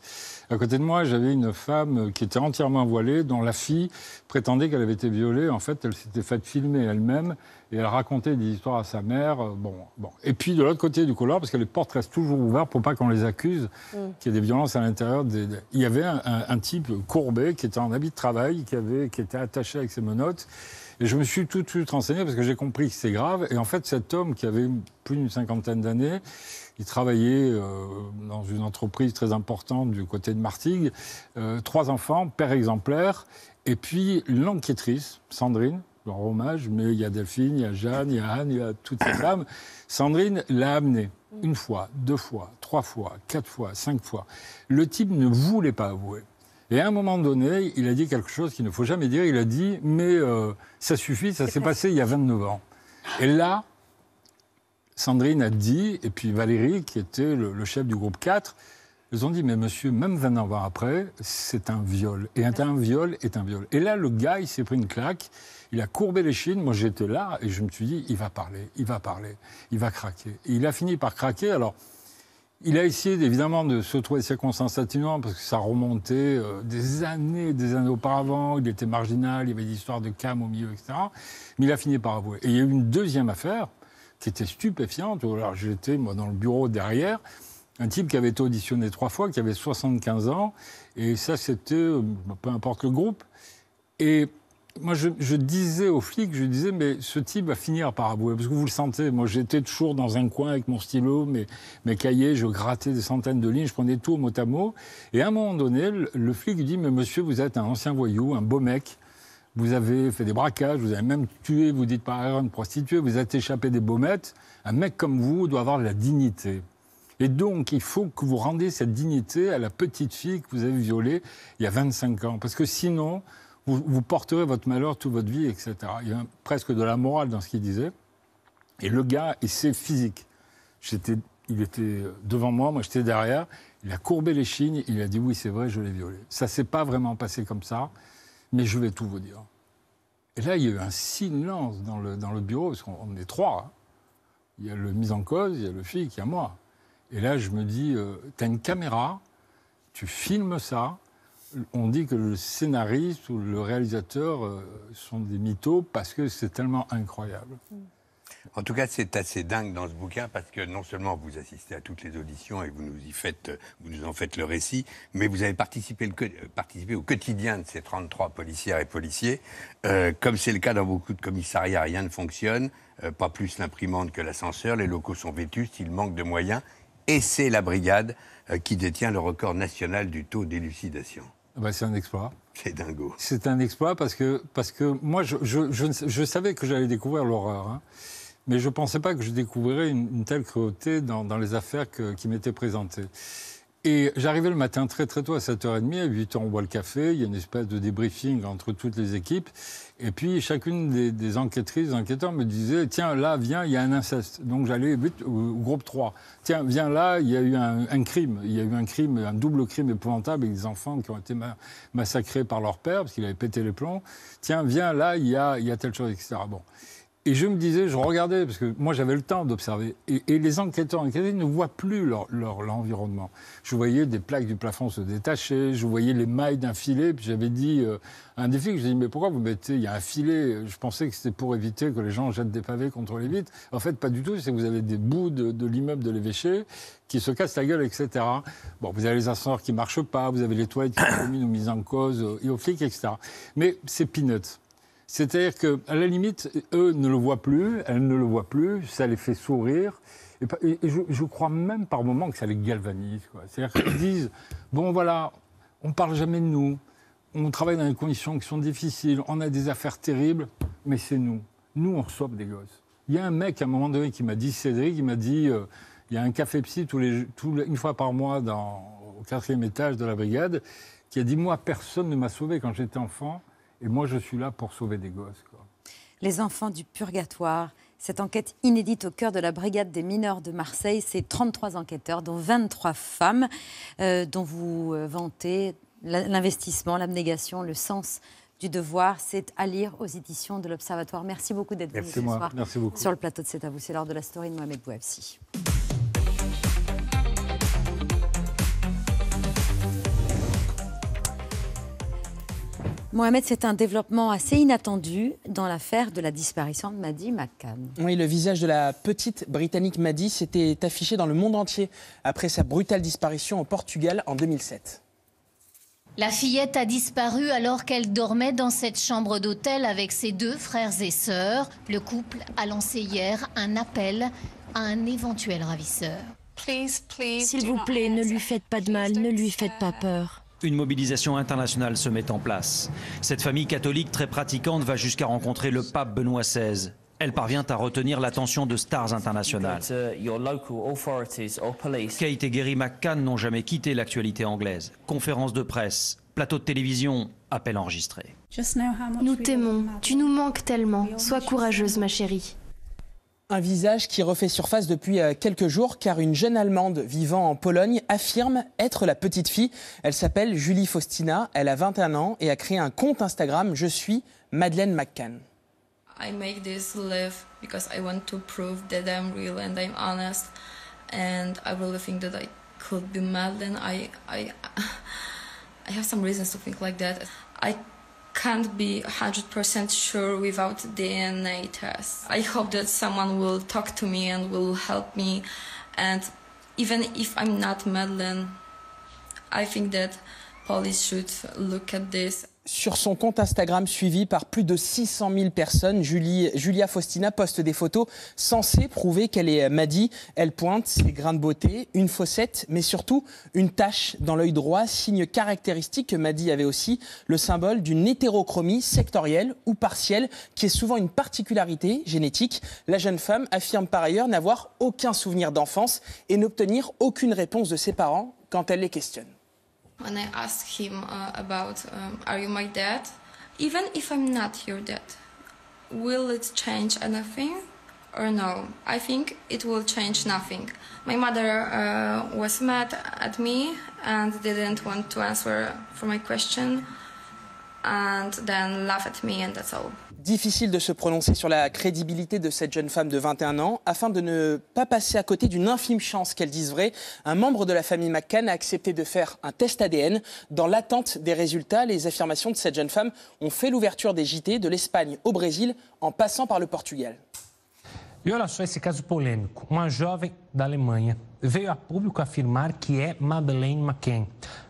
À côté de moi, j'avais une femme qui était entièrement voilée, dont la fille prétendait qu'elle avait été violée. En fait, elle s'était faite filmer elle-même et elle racontait des histoires à sa mère. Euh, bon, bon. Et puis, de l'autre côté du couloir, parce que les portes restent toujours ouvertes pour pas qu'on les accuse, mm. qu'il y a des violences à l'intérieur. Des... Il y avait un, type courbé qui était en habit de travail, qui, avait, qui était attaché avec ses menottes. Et je me suis tout de suite renseigné parce que j'ai compris que c'est grave. Et en fait, cet homme qui avait plus d'une cinquantaine d'années, il travaillait euh, dans une entreprise très importante du côté de Martigues. Euh, trois enfants, père exemplaire, et puis l'enquêtrice, Sandrine, leur hommage, mais il y a Delphine, il y a Jeanne, il y a Anne, il y a toutes ces femmes. Sandrine l'a amené une fois, deux fois, trois fois, quatre fois, cinq fois. Le type ne voulait pas avouer. Et à un moment donné, il a dit quelque chose qu'il ne faut jamais dire. Il a dit, mais euh, ça suffit, ça s'est passé il y a 29 ans. Et là, Sandrine a dit, et puis Valérie, qui était le, chef du groupe 4, ils ont dit, mais monsieur, même 20 ans après, c'est un viol. Et un viol est un viol. Et là, le gars, il s'est pris une claque, il a courbé les chines. Moi, j'étais là et je me suis dit, il va parler, il va parler, il va craquer. Et il a fini par craquer. Alors, il a essayé évidemment de se trouver des circonstances atténuantes parce que ça remontait euh, des années, des années auparavant. Il était marginal, il y avait des histoires de cam au milieu, etc. Mais il a fini par avouer. Et il y a eu une deuxième affaire qui était stupéfiante. Alors j'étais, moi, dans le bureau derrière. Un type qui avait été auditionné trois fois, qui avait 75 ans. Et ça, c'était euh, peu importe le groupe. Et moi, je, disais au flic, je disais, mais ce type va finir par avouer, parce que vous le sentez. Moi, j'étais toujours dans un coin avec mon stylo, mes, cahiers, je grattais des centaines de lignes, je prenais tout au mot à mot. Et à un moment donné, le flic dit, mais monsieur, vous êtes un ancien voyou, un beau mec vous avez fait des braquages, vous avez même tué, vous dites par erreur une prostituée, vous êtes échappé des baumettes. Un mec comme vous doit avoir de la dignité. Et donc, il faut que vous rendiez cette dignité à la petite fille que vous avez violée il y a 25 ans. Parce que sinon, vous, porterez votre malheur toute votre vie, etc. Il y a presque de la morale dans ce qu'il disait. Et le gars, il c'est physique. il était devant moi, moi j'étais derrière. Il a courbé les chignes, il a dit oui, c'est vrai, je l'ai violée. Ça s'est pas vraiment passé comme ça mais je vais tout vous dire. Et là, il y a eu un silence dans le, dans le bureau, parce qu'on est trois. Hein. Il y a le mise en cause, il y a le flic, il y a moi. Et là, je me dis, tu euh, t'as une caméra, tu filmes ça. On dit que le scénariste ou le réalisateur euh, sont des mythos parce que c'est tellement incroyable. Mm. En tout cas, c'est assez dingue dans ce bouquin parce que non seulement vous assistez à toutes les auditions et vous nous y faites, euh, vous nous en faites le récit, mais vous avez participé, le, euh, au quotidien de ces 33 policières et policiers. Euh, comme c'est le cas dans beaucoup de commissariats, rien ne fonctionne, pas plus l'imprimante que l'ascenseur, les locaux sont vétustes, il manque de moyens, et c'est la brigade qui détient le record national du taux d'élucidation. Ah bah, c'est un exploit. C'est dingo. C'est un exploit parce que, parce que moi, je, savais que j'allais découvrir l'horreur. Hein. Mais je ne pensais pas que je découvrirais une, telle cruauté dans, les affaires qui m'étaient présentées. Et j'arrivais le matin très très tôt à 7h30, à 8h on boit le café, il y a une espèce de débriefing entre toutes les équipes. Et puis chacune des, enquêtrices, des enquêteurs me disait, tiens là, viens, il y a un inceste. Donc j'allais au, groupe 3. Tiens, viens là, il y a eu un, crime. Il y a eu un crime, un double crime épouvantable avec des enfants qui ont été massacrés par leur père parce qu'il avait pété les plombs. Tiens, viens là, il y a, il y a telle chose, etc. Bon. Et je me disais, je regardais, parce que moi j'avais le temps d'observer, et, les enquêteurs enquêtés ne voient plus leur, l'environnement. Je voyais des plaques du plafond se détacher, je voyais les mailles d'un filet, puis j'avais dit euh, un défi, je dit, mais pourquoi vous mettez, il y a un filet, je pensais que c'était pour éviter que les gens jettent des pavés contre les vitres. En fait, pas du tout, c'est que vous avez des bouts de l'immeuble de l'évêché qui se cassent la gueule, etc. Bon, vous avez les ascenseurs qui marchent pas, vous avez les toilettes qui sont mises en cause, euh, et aux flics, etc. Mais c'est peanuts. C'est-à-dire qu'à la limite, eux ne le voient plus, elles ne le voient plus, ça les fait sourire. Et, je, crois même par moments que ça les galvanise. C'est-à-dire qu'ils disent, bon voilà, on ne parle jamais de nous, on travaille dans des conditions qui sont difficiles, on a des affaires terribles, mais c'est nous. Nous, on reçoit des gosses. Il y a un mec à un moment donné qui m'a dit, Cédric, il m'a dit, euh, il y a un café psy une fois par mois dans, au quatrième étage de la brigade, qui a dit, moi, personne ne m'a sauvé quand j'étais enfant et moi, je suis là pour sauver des gosses. Les enfants du purgatoire. Cette enquête inédite au cœur de la brigade des mineurs de Marseille, c'est 33 enquêteurs, dont 23 femmes, euh, dont vous euh, vantez l'investissement, l'abnégation, le sens du devoir. C'est à lire aux éditions de l'Observatoire. Merci beaucoup d'être venu ce soir Merci beaucoup. sur le plateau de C'est à vous. C'est l'heure de la story de Mohamed Bouabsi. Mohamed, c'est un développement assez inattendu dans l'affaire de la disparition de Maddy McCann. Oui, le visage de la petite Britannique Maddy s'était affiché dans le monde entier après sa brutale disparition au Portugal en 2007. La fillette a disparu alors qu'elle dormait dans cette chambre d'hôtel avec ses deux frères et sœurs. Le couple a lancé hier un appel à un éventuel ravisseur. S'il vous plaît, ne lui faites pas de mal, ne lui faites pas peur. Une mobilisation internationale se met en place. Cette famille catholique très pratiquante va jusqu'à rencontrer le pape Benoît XVI. Elle parvient à retenir l'attention de stars internationales. Uh, Kate et Gary McCann n'ont jamais quitté l'actualité anglaise. Conférence de presse, plateau de télévision, appel enregistré. Nous t'aimons, tu nous manques tellement. Sois courageuse, ma chérie. Un visage qui refait surface depuis euh, quelques jours car une jeune Allemande vivant en Pologne affirme être la petite fille. Elle s'appelle Julie Faustina, elle a 21 ans et a créé un compte Instagram Je suis Madeleine McCann. I make this live because I want to prove that I'm real and I'm honest and I think that could be I I I have some reasons to like that. can't be 100% sure without DNA test. I hope that someone will talk to me and will help me. And even if I'm not Madeline, I think that police should look at this. Sur son compte Instagram suivi par plus de 600 000 personnes, Julia Faustina poste des photos censées prouver qu'elle est Maddy. Elle pointe ses grains de beauté, une fossette, mais surtout une tache dans l'œil droit, signe caractéristique que Maddy avait aussi, le symbole d'une hétérochromie sectorielle ou partielle, qui est souvent une particularité génétique. La jeune femme affirme par ailleurs n'avoir aucun souvenir d'enfance et n'obtenir aucune réponse de ses parents quand elle les questionne. when I asked him uh, about um, are you my dad? Even if I'm not your dad, will it change anything or no? I think it will change nothing. My mother uh, was mad at me and didn't want to answer for my question. Difficile de se prononcer sur la crédibilité de cette jeune femme de 21 ans. Afin de ne pas passer à côté d'une infime chance qu'elle dise vrai, un membre de la famille McCann a accepté de faire un test ADN. Dans l'attente des résultats, les affirmations de cette jeune femme ont fait l'ouverture des JT de l'Espagne au Brésil en passant par le Portugal. E olha só esse caso polêmico. Uma jovem da Alemanha veio a público afirmar Madeleine McCann.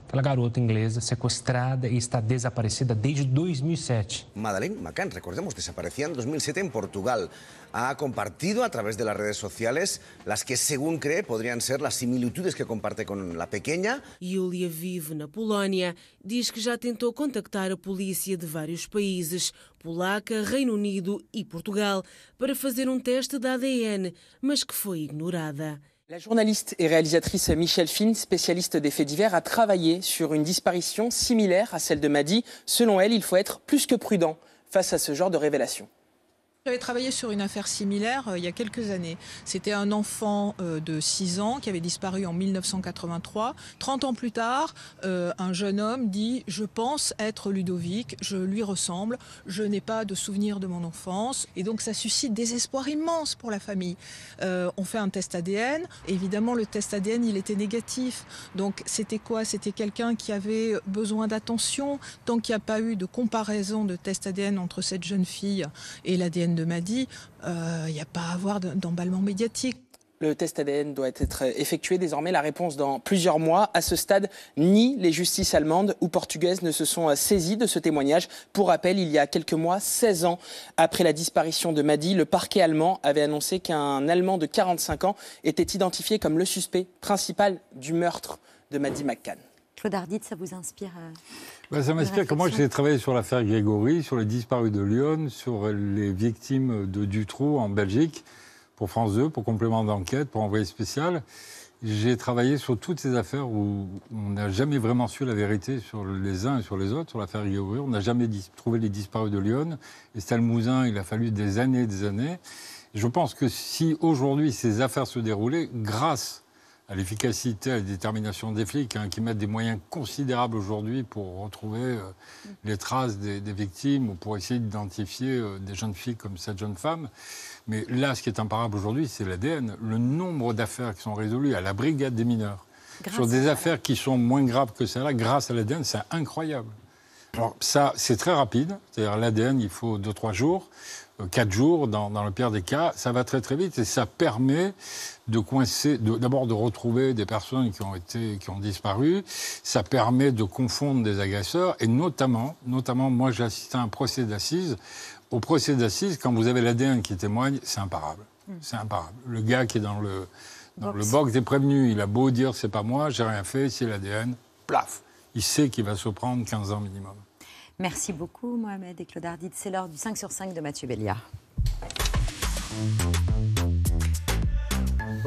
aquela garota inglesa sequestrada e está desaparecida desde 2007. Madeleine McCann, recordemos, desaparecia em 2007 em Portugal. Ha compartido a través de las redes sociales las que, según cree, podrían ser las similitudes que comparte con la pequeña. Yulia vive na Polónia. Diz que já tentou contactar a polícia de vários países, polaca, Reino Unido e Portugal, para fazer um teste de ADN, mas que foi ignorada. La journaliste et réalisatrice Michelle Finn, spécialiste des faits divers, a travaillé sur une disparition similaire à celle de Madi. Selon elle, il faut être plus que prudent face à ce genre de révélation. J'avais travaillé sur une affaire similaire euh, il y a quelques années. C'était un enfant euh, de 6 ans qui avait disparu en 1983. 30 ans plus tard, euh, un jeune homme dit ⁇ Je pense être Ludovic, je lui ressemble, je n'ai pas de souvenirs de mon enfance ⁇ Et donc ça suscite des espoirs immenses pour la famille. on fait un test ADN. Évidemment, le test ADN, il était négatif. Donc c'était quoi C'était quelqu'un qui avait besoin d'attention. Tant qu'il n'y a pas eu de comparaison de test ADN entre cette jeune fille et l'ADN de Madi, il euh, n'y a pas à avoir d'emballement médiatique. Le test ADN doit être effectué désormais, la réponse dans plusieurs mois. À ce stade, ni les justices allemandes ou portugaises ne se sont euh, saisies de ce témoignage. Pour rappel, il y a quelques mois, 16 ans après la disparition de Madi, le parquet allemand avait annoncé qu'un Allemand de 45 ans était identifié comme le suspect principal du meurtre de Madi McCann. Claude Ardit, ça vous inspire euh, bah, Ça m'inspire que moi j'ai travaillé sur l'affaire Grégory, sur les disparus de Lyon, sur les victimes de Dutroux en Belgique, pour France 2, pour complément d'enquête, pour envoyé spécial. J'ai travaillé sur toutes ces affaires où on n'a jamais vraiment su la vérité sur les uns et sur les autres, sur l'affaire Grégory. On n'a jamais trouvé les disparus de Lyon. Et Stalmousin, il a fallu des années et des années. je pense que si aujourd'hui ces affaires se déroulaient, grâce à l'efficacité, à la détermination des flics, hein, qui mettent des moyens considérables aujourd'hui pour retrouver euh, mm. les traces des, victimes ou pour essayer d'identifier euh, des jeunes filles comme cette jeune femme. Mais là, ce qui est imparable aujourd'hui, c'est l'ADN. Le nombre d'affaires qui sont résolues à la brigade des mineurs, sur des affaires qui sont moins graves que celles-là, grâce à l'ADN, c'est incroyable. Alors ça, c'est très rapide. C'est-à-dire l'ADN, il faut 2-3 jours, 4 euh, jours dans, dans, le pire des cas. Ça va très très vite et ça permet de coincer, d'abord de, retrouver des personnes qui ont été, qui ont disparu. Ça permet de confondre des agresseurs et notamment, notamment, moi j'ai assisté à un procès d'assises. Au procès d'assises, quand vous avez l'ADN qui témoigne, c'est imparable. Hmm. C'est imparable. Le gars qui est dans le, dans box. le box est prévenu. Il a beau dire c'est pas moi, j'ai rien fait, c'est l'ADN. Plaf. Il sait qu'il va se prendre 15 ans minimum. Merci beaucoup, Mohamed et Claude Ardit. C'est l'heure du 5 sur 5 de Mathieu Béliard.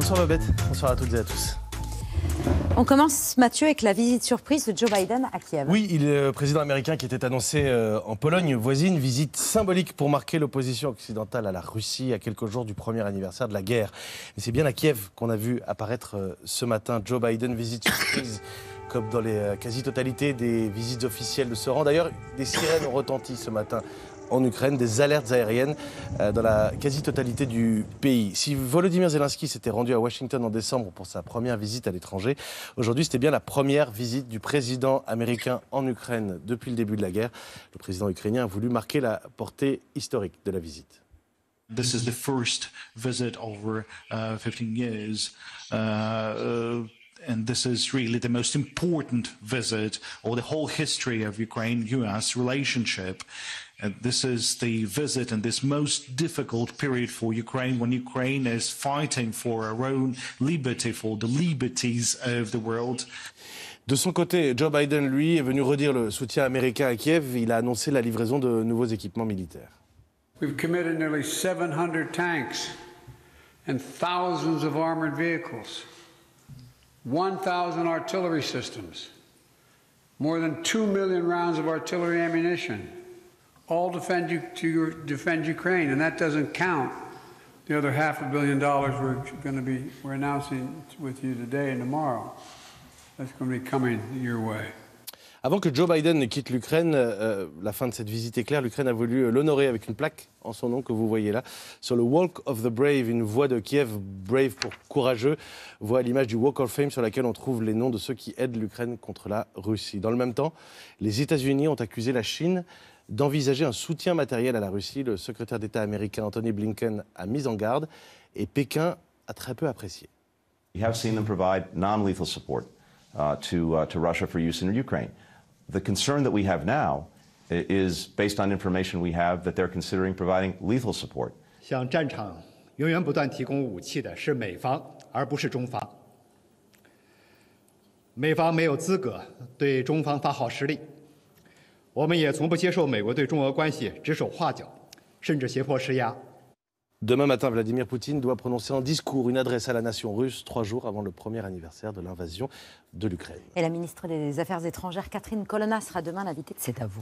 Bonsoir Babette, bonsoir à toutes et à tous. On commence, Mathieu, avec la visite surprise de Joe Biden à Kiev. Oui, il est le euh, président américain qui était annoncé euh, en Pologne voisine, visite symbolique pour marquer l'opposition occidentale à la Russie à quelques jours du premier anniversaire de la guerre. Mais c'est bien à Kiev qu'on a vu apparaître euh, ce matin Joe Biden, visite surprise. comme dans les quasi totalité des visites officielles de ce rang. D'ailleurs, des sirènes ont retenti ce matin en Ukraine, des alertes aériennes euh, dans la quasi-totalité du pays. Si Volodymyr Zelensky s'était rendu à Washington en décembre pour sa première visite à l'étranger, aujourd'hui c'était bien la première visite du président américain en Ukraine depuis le début de la guerre. Le président ukrainien a voulu marquer la portée historique de la visite. This is the first visit over 15 uh, years. Uh, uh, and this is really the most important visit the history of Ukraine US relationship. And this is the visit in this most difficult period for Ukraine when Ukraine is fighting for her own liberty, for the liberties of the world. De son côté, Joe Biden, lui, est venu redire le soutien américain à Kiev. Il a annoncé la livraison de nouveaux équipements militaires. We've committed nearly 700 tanks and thousands of armored vehicles, 1,000 artillery systems, more than 2 million rounds of artillery ammunition, Avant que Joe Biden ne quitte l'Ukraine, euh, euh, la fin de cette visite est claire. L'Ukraine a voulu euh, l'honorer avec une plaque en son nom que vous voyez là, sur le Walk of the Brave, une voie de Kiev, brave pour courageux, voie l'image du Walk of Fame sur laquelle on trouve les noms de ceux qui aident l'Ukraine contre la Russie. Dans le même temps, les États-Unis ont accusé la Chine d'envisager un soutien matériel à la Russie. Le secrétaire d'État américain Anthony Blinken a mis en garde et Pékin a très peu apprécié. We have seen them provide non-lethal support uh, to, uh, to Russia for use in Ukraine. The concern that we have now is based on information we have that they're considering providing lethal support. 向战场源源不断提供武器的是美方，而不是中方。美方没有资格对中方发号施令。我们也从不接受美国对中俄关系指手画脚，甚至胁迫施压。Demain matin, Vladimir Poutine doit prononcer un discours une adresse à la nation russe trois jours avant le premier anniversaire de l'invasion de l'Ukraine. Et la ministre des Affaires étrangères, Catherine Colonna, sera demain l'invitée C'est à vous.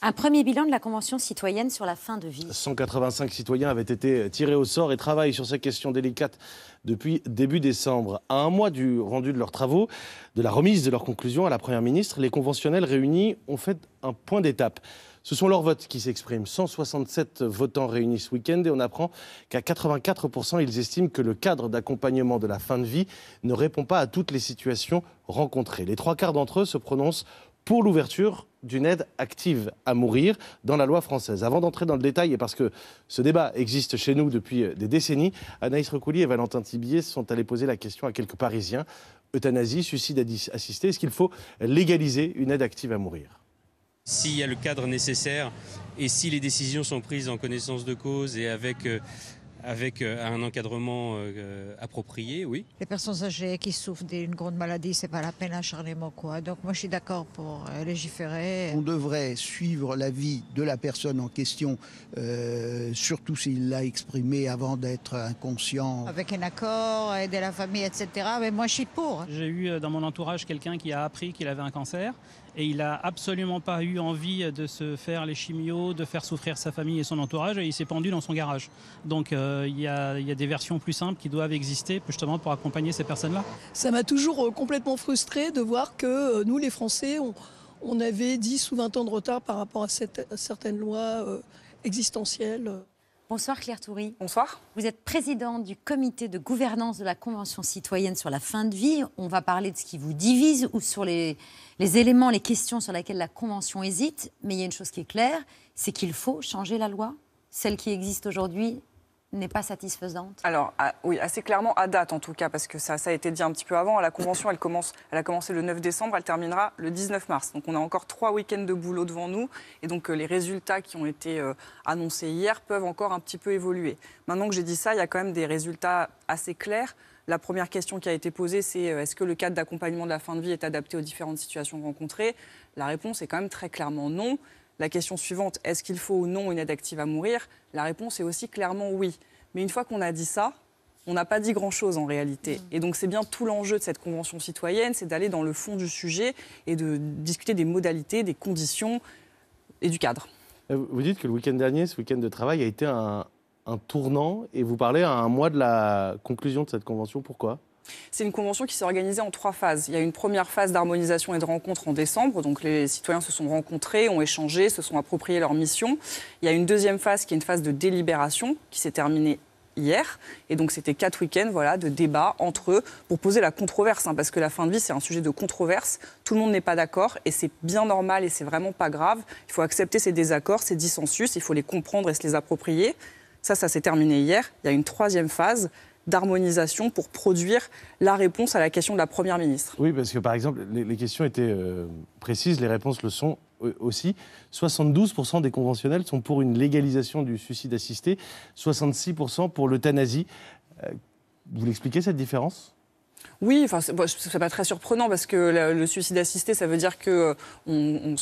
Un premier bilan de la Convention citoyenne sur la fin de vie. 185 citoyens avaient été tirés au sort et travaillent sur ces questions délicates depuis début décembre. À un mois du rendu de leurs travaux, de la remise de leurs conclusions à la Première ministre, les conventionnels réunis ont fait un point d'étape. Ce sont leurs votes qui s'expriment. 167 votants réunis ce week-end et on apprend qu'à 84%, ils estiment que le cadre d'accompagnement de la fin de vie ne répond pas à toutes les situations rencontrées. Les trois quarts d'entre eux se prononcent pour l'ouverture d'une aide active à mourir dans la loi française. Avant d'entrer dans le détail, et parce que ce débat existe chez nous depuis des décennies, Anaïs Recouli et Valentin Tibier sont allés poser la question à quelques Parisiens. Euthanasie, suicide assisté, est-ce qu'il faut légaliser une aide active à mourir s'il y a le cadre nécessaire et si les décisions sont prises en connaissance de cause et avec, euh, avec euh, un encadrement euh, approprié, oui. Les personnes âgées qui souffrent d'une grande maladie, c'est pas la peine mon quoi. Donc moi je suis d'accord pour légiférer. On devrait suivre l'avis de la personne en question, surtout s'il l'a exprimé avant d'être inconscient. Avec un accord, aider la famille, etc. Mais moi je suis pour. J'ai eu dans mon entourage quelqu'un qui a appris qu'il avait un cancer et il n'a absolument pas eu envie de se faire les chimios, de faire souffrir sa famille et son entourage et il s'est pendu dans son garage. Donc euh, il y, a des versions plus simples qui doivent exister justement pour accompagner ces personnes-là. Ça m'a toujours euh, complètement frustré de voir que euh, nous les Français, on, avait 10 ou 20 ans de retard par rapport à, cette, à certaines lois existentielles. Bonsoir Claire Toury. Bonsoir. Vous êtes présidente du comité de gouvernance de la Convention citoyenne sur la fin de vie. On va parler de ce qui vous divise ou sur les, les éléments, les questions sur lesquelles la Convention hésite. Mais il y a une chose qui est claire, c'est qu'il faut changer la loi. Celle qui existe aujourd'hui, n'est pas satisfaisante Alors, ah, oui, assez clairement, à date en tout cas, parce que ça, a été dit un petit peu avant. La convention, elle, commence, elle a commencé le 9 décembre, elle terminera le 19 mars. Donc, on a encore trois week-ends de boulot devant nous. Et donc, euh, les résultats qui ont été euh, annoncés hier peuvent encore un petit peu évoluer. Maintenant que j'ai dit ça, il y a quand même des résultats assez clairs. La première question qui a été posée, c'est euh, est-ce que le cadre d'accompagnement de la fin de vie est adapté aux différentes situations rencontrées La réponse est quand même très clairement non. La question suivante, est-ce qu'il faut ou non une aide active à mourir La réponse est aussi clairement oui. Mais une fois qu'on a dit ça, on n'a pas dit grand-chose en réalité. Mm. Et donc c'est bien tout l'enjeu de cette convention citoyenne, c'est d'aller dans le fond du sujet et de discuter des modalités, des conditions et du cadre. Euh, vous dites que le week-end dernier, ce week-end de travail a été un, un tournant et vous parlez à un mois de la conclusion de cette convention. Pourquoi c'est une convention qui s'est organisée en trois phases. Il y a une première phase d'harmonisation et de rencontre en décembre, donc les citoyens se sont rencontrés, ont échangé, se sont appropriés leur mission. Il y a une deuxième phase qui est une phase de délibération qui s'est terminée hier. Et donc, c'était quatre week-ends voilà, de débats entre eux pour poser la controverse, hein, parce que la fin de vie, c'est un sujet de controverse. Tout le monde n'est pas d'accord et c'est bien normal et c'est vraiment pas grave. Il faut accepter ces désaccords, ces dissensus, il faut les comprendre et se les approprier. Ça, ça s'est terminé hier. Il y a une troisième phase d'harmonisation pour produire la réponse à la question de la Première ministre. Oui, parce que par exemple, les, questions étaient euh, précises, les réponses le sont euh, aussi. 72% des conventionnels sont pour une légalisation du suicide assisté, 66% pour l'euthanasie. Euh, vous l'expliquez cette différence oui, enfin, c'est pas très surprenant parce que le, suicide assisté, ça veut dire que on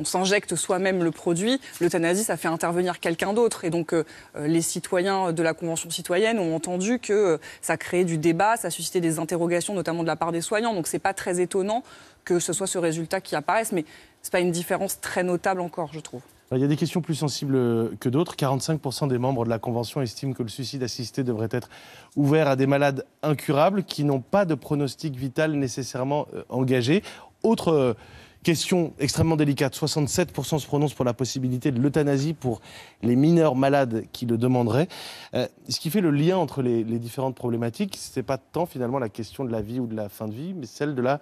on s'injecte soi-même le produit, l'euthanasie, ça fait intervenir quelqu'un d'autre. Et donc, euh, euh, les citoyens de la Convention citoyenne ont entendu que euh, ça créait du débat, ça suscitait des interrogations, notamment de la part des soignants. Donc, c'est pas très étonnant que ce soit ce résultat qui apparaisse, mais ce n'est pas une différence très notable encore, je trouve. il y a des questions plus sensibles que d'autres. 45% des membres de la Convention estiment que le suicide assisté devrait être ouvert à des malades incurables qui n'ont pas de pronostic vital nécessairement engagé. Autre Question extrêmement délicate. 67% se prononcent pour la possibilité de l'euthanasie pour les mineurs malades qui le demanderaient. Euh, ce qui fait le lien entre les, les différentes problématiques, ce n'est pas tant finalement la question de la vie ou de la fin de vie, mais celle de la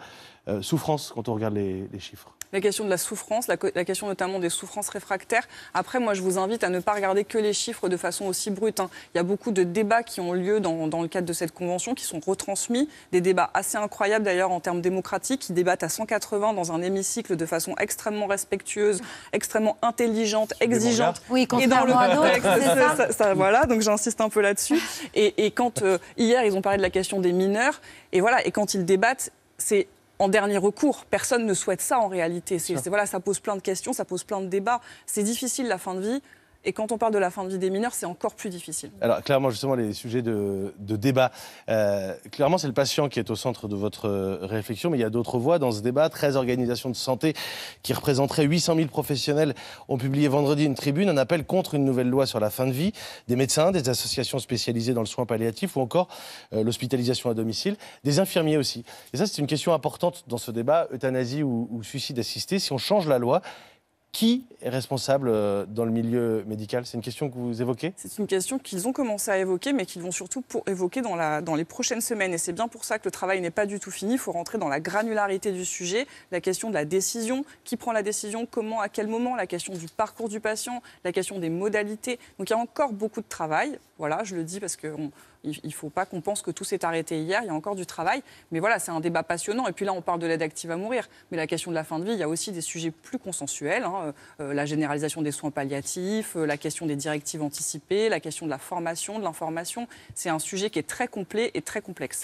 euh, souffrance quand on regarde les, chiffres. La question de la souffrance, la, question notamment des souffrances réfractaires. Après, moi, je vous invite à ne pas regarder que les chiffres de façon aussi brute. Hein. Il y a beaucoup de débats qui ont lieu dans, le cadre de cette convention, qui sont retransmis, des débats assez incroyables d'ailleurs en termes démocratiques, qui débattent à 180 dans un hémicycle de façon extrêmement respectueuse, extrêmement intelligente, exigeante. Oui, et dans le ça, voilà. Donc j'insiste un peu là-dessus. Et, quand euh, hier ils ont parlé de la question des mineurs, et voilà, et quand ils débattent, c'est en dernier recours. Personne ne souhaite ça en réalité. voilà, ça pose plein de questions, ça pose plein de débats. C'est difficile la fin de vie. Et quand on parle de la fin de vie des mineurs, c'est encore plus difficile. Alors clairement, justement, les sujets de, débat. Euh, clairement, c'est le patient qui est au centre de votre euh, réflexion, mais il y a d'autres voix dans ce débat. 13 organisations de santé qui représenteraient 800 000 professionnels ont publié vendredi une tribune, un appel contre une nouvelle loi sur la fin de vie. Des médecins, des associations spécialisées dans le soin palliatif ou encore euh, l'hospitalisation à domicile, des infirmiers aussi. Et ça, c'est une question importante dans ce débat, euthanasie ou, ou suicide assisté. Si on change la loi, qui est responsable euh, dans le milieu médical C'est une question que vous évoquez C'est une question qu'ils ont commencé à évoquer, mais qu'ils vont surtout pour évoquer dans, la, dans les prochaines semaines. Et c'est bien pour ça que le travail n'est pas du tout fini. Il faut rentrer dans la granularité du sujet, la question de la décision, qui prend la décision, comment, à quel moment, la question du parcours du patient, la question des modalités. Donc il y a encore beaucoup de travail. Voilà, je le dis parce que... Il ne faut pas qu'on pense que tout s'est arrêté hier. Il y a encore du travail. Mais voilà, c'est un débat passionnant. Et puis là, on parle de l'aide active à mourir. Mais la question de la fin de vie, il y a aussi des sujets plus consensuels. Hein. Euh, euh, la généralisation des soins palliatifs, euh, la question des directives anticipées, la question de la formation, de l'information. C'est un sujet qui est très complet et très complexe.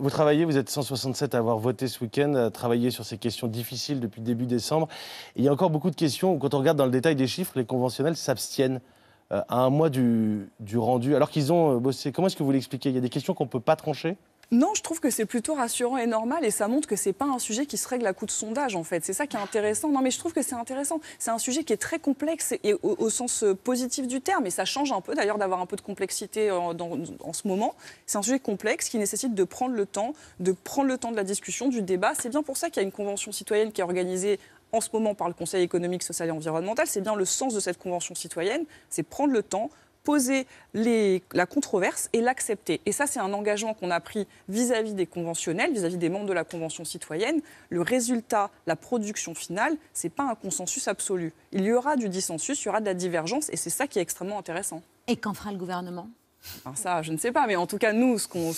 vous travaillez, vous êtes 167 à avoir voté ce week-end, à travailler sur ces questions difficiles depuis début décembre. il y a encore beaucoup de questions. Quand on regarde dans le détail des chiffres, les conventionnels s'abstiennent. Euh, à un mois du, rendu, alors qu'ils ont euh, bossé Comment est-ce que vous l'expliquez Il y a des questions qu'on ne peut pas trancher non, je trouve que c'est plutôt rassurant et normal et ça montre que c'est pas un sujet qui se règle à coup de sondage en fait. C'est ça qui est intéressant. Non mais je trouve que c'est intéressant. C'est un sujet qui est très complexe et au, sens euh, positif du terme et ça change un peu d'ailleurs d'avoir un peu de complexité en, en ce moment. C'est un sujet complexe qui nécessite de prendre le temps, de prendre le temps de la discussion, du débat. C'est bien pour ça qu'il y a une convention citoyenne qui est organisée en ce moment par le Conseil économique, social et environnemental, c'est bien le sens de cette convention citoyenne, c'est prendre le temps poser la controverse et l'accepter. Et ça, c'est un engagement qu'on a pris vis-à-vis des conventionnels, vis-à-vis -vis des membres de la Convention citoyenne. Le résultat, la production finale, ce n'est pas un consensus absolu. Il y aura du dissensus, il y aura de la divergence, et c'est ça qui est extrêmement intéressant. Et qu'en fera le gouvernement ça, je ne sais pas, mais en tout cas, nous, ce qu'on.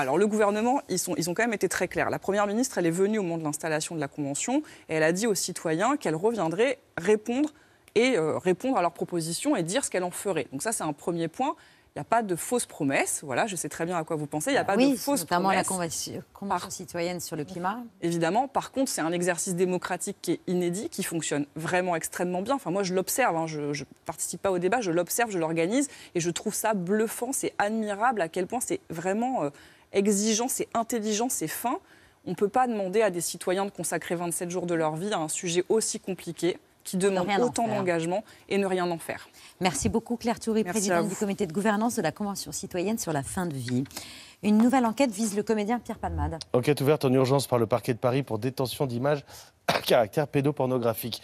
Alors, le gouvernement, ils, ont quand même été très clairs. La première ministre, elle est venue au moment de l'installation de la Convention et elle a dit aux citoyens qu'elle reviendrait répondre et euh, répondre à leurs propositions et dire ce qu'elle en ferait. Donc, ça, c'est un premier point. Il n'y a pas de fausses promesses. Voilà, je sais très bien à quoi vous pensez. Il n'y a bah pas de fausses promesses. promesses. Notamment la Convention, citoyenne sur le climat. Évidemment. Par contre, c'est un exercice démocratique qui est inédit, qui fonctionne vraiment extrêmement bien. Enfin, moi, je l'observe. Hein. Je ne participe pas au débat. Je l'observe, je l'organise. Et je trouve ça bluffant. C'est admirable à quel point c'est vraiment euh, exigeant, c'est intelligent, c'est fin. On ne peut pas demander à des citoyens de consacrer 27 jours de leur vie à un sujet aussi compliqué qui demandent autant d'engagement et ne rien en faire. Merci beaucoup Claire Toury, présidente du comité de gouvernance de la Convention citoyenne sur la fin de vie. Une nouvelle enquête vise le comédien Pierre Palmade. Enquête ouverte en urgence par le parquet de Paris pour détention d'images à caractère pédopornographique.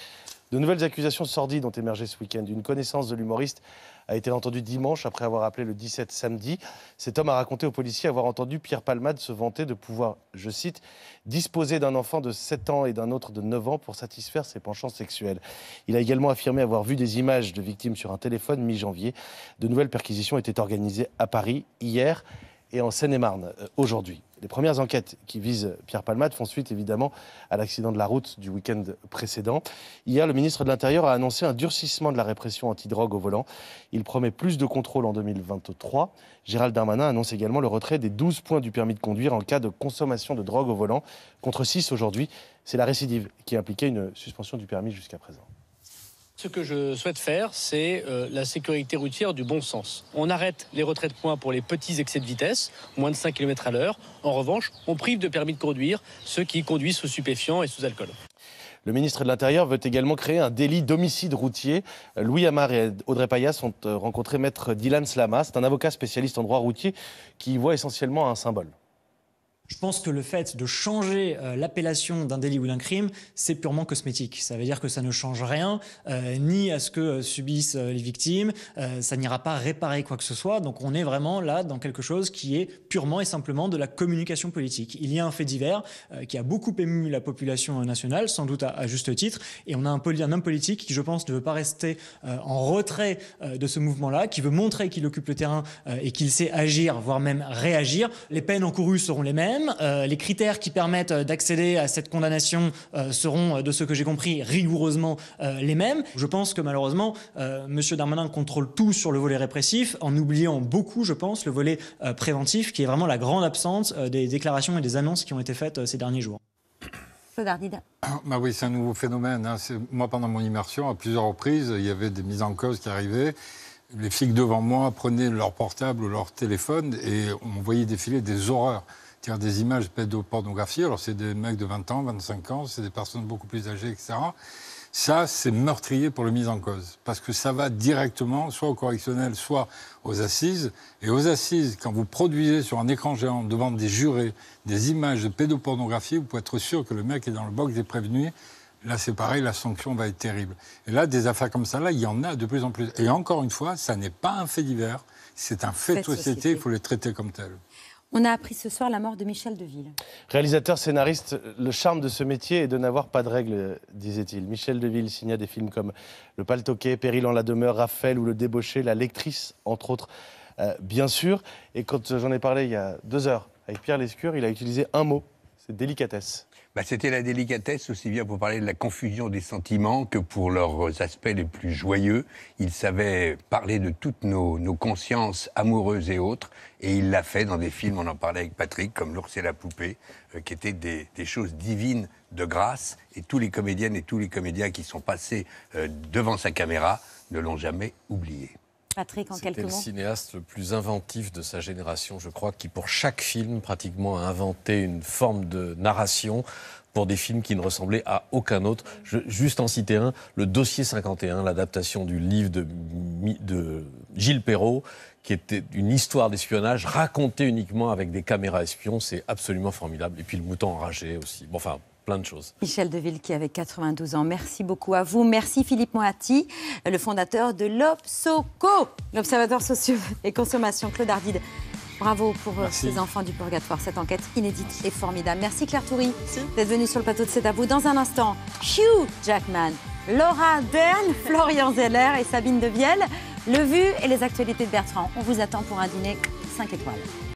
De nouvelles accusations sordides ont émergé ce week-end. Une connaissance de l'humoriste a été entendu dimanche après avoir appelé le 17 samedi. Cet homme a raconté aux policiers avoir entendu Pierre Palmade se vanter de pouvoir, je cite, disposer d'un enfant de 7 ans et d'un autre de 9 ans pour satisfaire ses penchants sexuels. Il a également affirmé avoir vu des images de victimes sur un téléphone mi-janvier. De nouvelles perquisitions étaient organisées à Paris hier et en Seine-et-Marne euh, aujourd'hui. Les premières enquêtes qui visent Pierre Palmade font suite évidemment à l'accident de la route du week-end précédent. Hier, le ministre de l'Intérieur a annoncé un durcissement de la répression anti-drogue au volant. Il promet plus de contrôles en 2023. Gérald Darmanin annonce également le retrait des 12 points du permis de conduire en cas de consommation de drogue au volant, contre 6 aujourd'hui. C'est la récidive qui impliquait une suspension du permis jusqu'à présent. Ce que je souhaite faire, c'est euh, la sécurité routière du bon sens. On arrête les retraits de points pour les petits excès de vitesse, moins de 5 km à l'heure. En revanche, on prive de permis de conduire ceux qui conduisent sous supéfiants et sous alcool. Le ministre de l'Intérieur veut également créer un délit d'homicide routier. Louis Amar et Audrey Payas ont euh, rencontré maître Dylan Slama. C'est un avocat spécialiste en droit routier qui y voit essentiellement un symbole. Je pense que le fait de changer euh, l'appellation d'un délit ou d'un crime, c'est purement cosmétique. Ça veut dire que ça ne change rien, euh, ni à ce que euh, subissent les victimes, ça n'ira pas réparer quoi que ce soit. Donc on est vraiment là dans quelque chose qui est purement et simplement de la communication politique. Il y a un fait divers qui a beaucoup ému la population nationale, sans doute à, juste titre, et on a un, un, homme politique qui, je pense, ne veut pas rester en retrait de ce mouvement-là, qui veut montrer qu'il occupe le terrain et qu'il sait agir, voire même réagir. Les peines encourues seront les mêmes. Euh, les critères qui permettent euh, d'accéder à cette condamnation euh, seront, de ce que j'ai compris, rigoureusement les mêmes. Je pense que malheureusement, M. Darmanin contrôle tout sur le volet répressif, en oubliant beaucoup, je pense, le volet préventif, qui est vraiment la grande absence des déclarations et des annonces qui ont été faites ces derniers jours. Bah oui, c'est un nouveau phénomène. Hein. Moi, pendant mon immersion, à plusieurs reprises, il y avait des mises en cause qui arrivaient les flics devant moi prenaient leur portable ou leur téléphone et on voyait défiler des horreurs des images pédopornographie, alors c'est des mecs de 20 ans, 25 ans, c'est des personnes beaucoup plus âgées, etc. Ça, c'est meurtrier pour le mise en cause, parce que ça va directement, soit au correctionnel, soit aux assises. Et aux assises, quand vous produisez sur un écran géant devant des jurés des images de pédopornographie, vous pouvez être sûr que le mec est dans le box des prévenus. Là, c'est pareil, la sanction va être terrible. Et là, des affaires comme ça, là, il y en a de plus en plus. Et encore une fois, ça n'est pas un fait divers, c'est un fait, fait société, il faut les traiter comme tels. On a appris ce soir la mort de Michel Deville. Réalisateur, scénariste, le charme de ce métier est de n'avoir pas de règles, disait-il. Michel Deville signa des films comme Le Paltoquet, Péril en la demeure, Raphaël ou Le débauché, La lectrice, entre autres, euh, bien sûr. Et quand j'en ai parlé il y a deux heures avec Pierre Lescure, il a utilisé un mot, c'est délicatesse. Bah, c'était la délicatesse, aussi bien pour parler de la confusion des sentiments que pour leurs aspects les plus joyeux. Il savait parler de toutes nos, consciences amoureuses et autres, et il l'a fait dans des films, on en parlait avec Patrick, comme L'ours et la poupée, euh, qui étaient des, choses divines de grâce, et tous les comédiennes et tous les comédiens qui sont passés euh, devant sa caméra ne l'ont jamais oublié. Patrick, le cinéaste le plus inventif de sa génération, je crois, qui pour chaque film pratiquement a inventé une forme de narration pour des films qui ne ressemblaient à aucun autre. Je, juste en citer un, le dossier 51, l'adaptation du livre de, Gilles Perrault, qui était une histoire d'espionnage racontée uniquement avec des caméras espions. C'est absolument formidable. Et puis le mouton enragé aussi. Bon, enfin, de choses. Michel Deville qui avait 92 ans, merci beaucoup à vous. Merci Philippe Moati, le fondateur de l'OPSOCO, l'Observatoire sociaux et consommation. Claude Ardide, bravo pour ses euh, enfants du purgatoire, cette enquête inédite et formidable. Merci Claire Toury d'être venue sur le plateau de C'est à vous. Dans un instant, Hugh Jackman, Laura Dern, Florian Zeller et Sabine Devielle. Le Vu et les actualités de Bertrand. On vous attend pour un dîner 5 étoiles.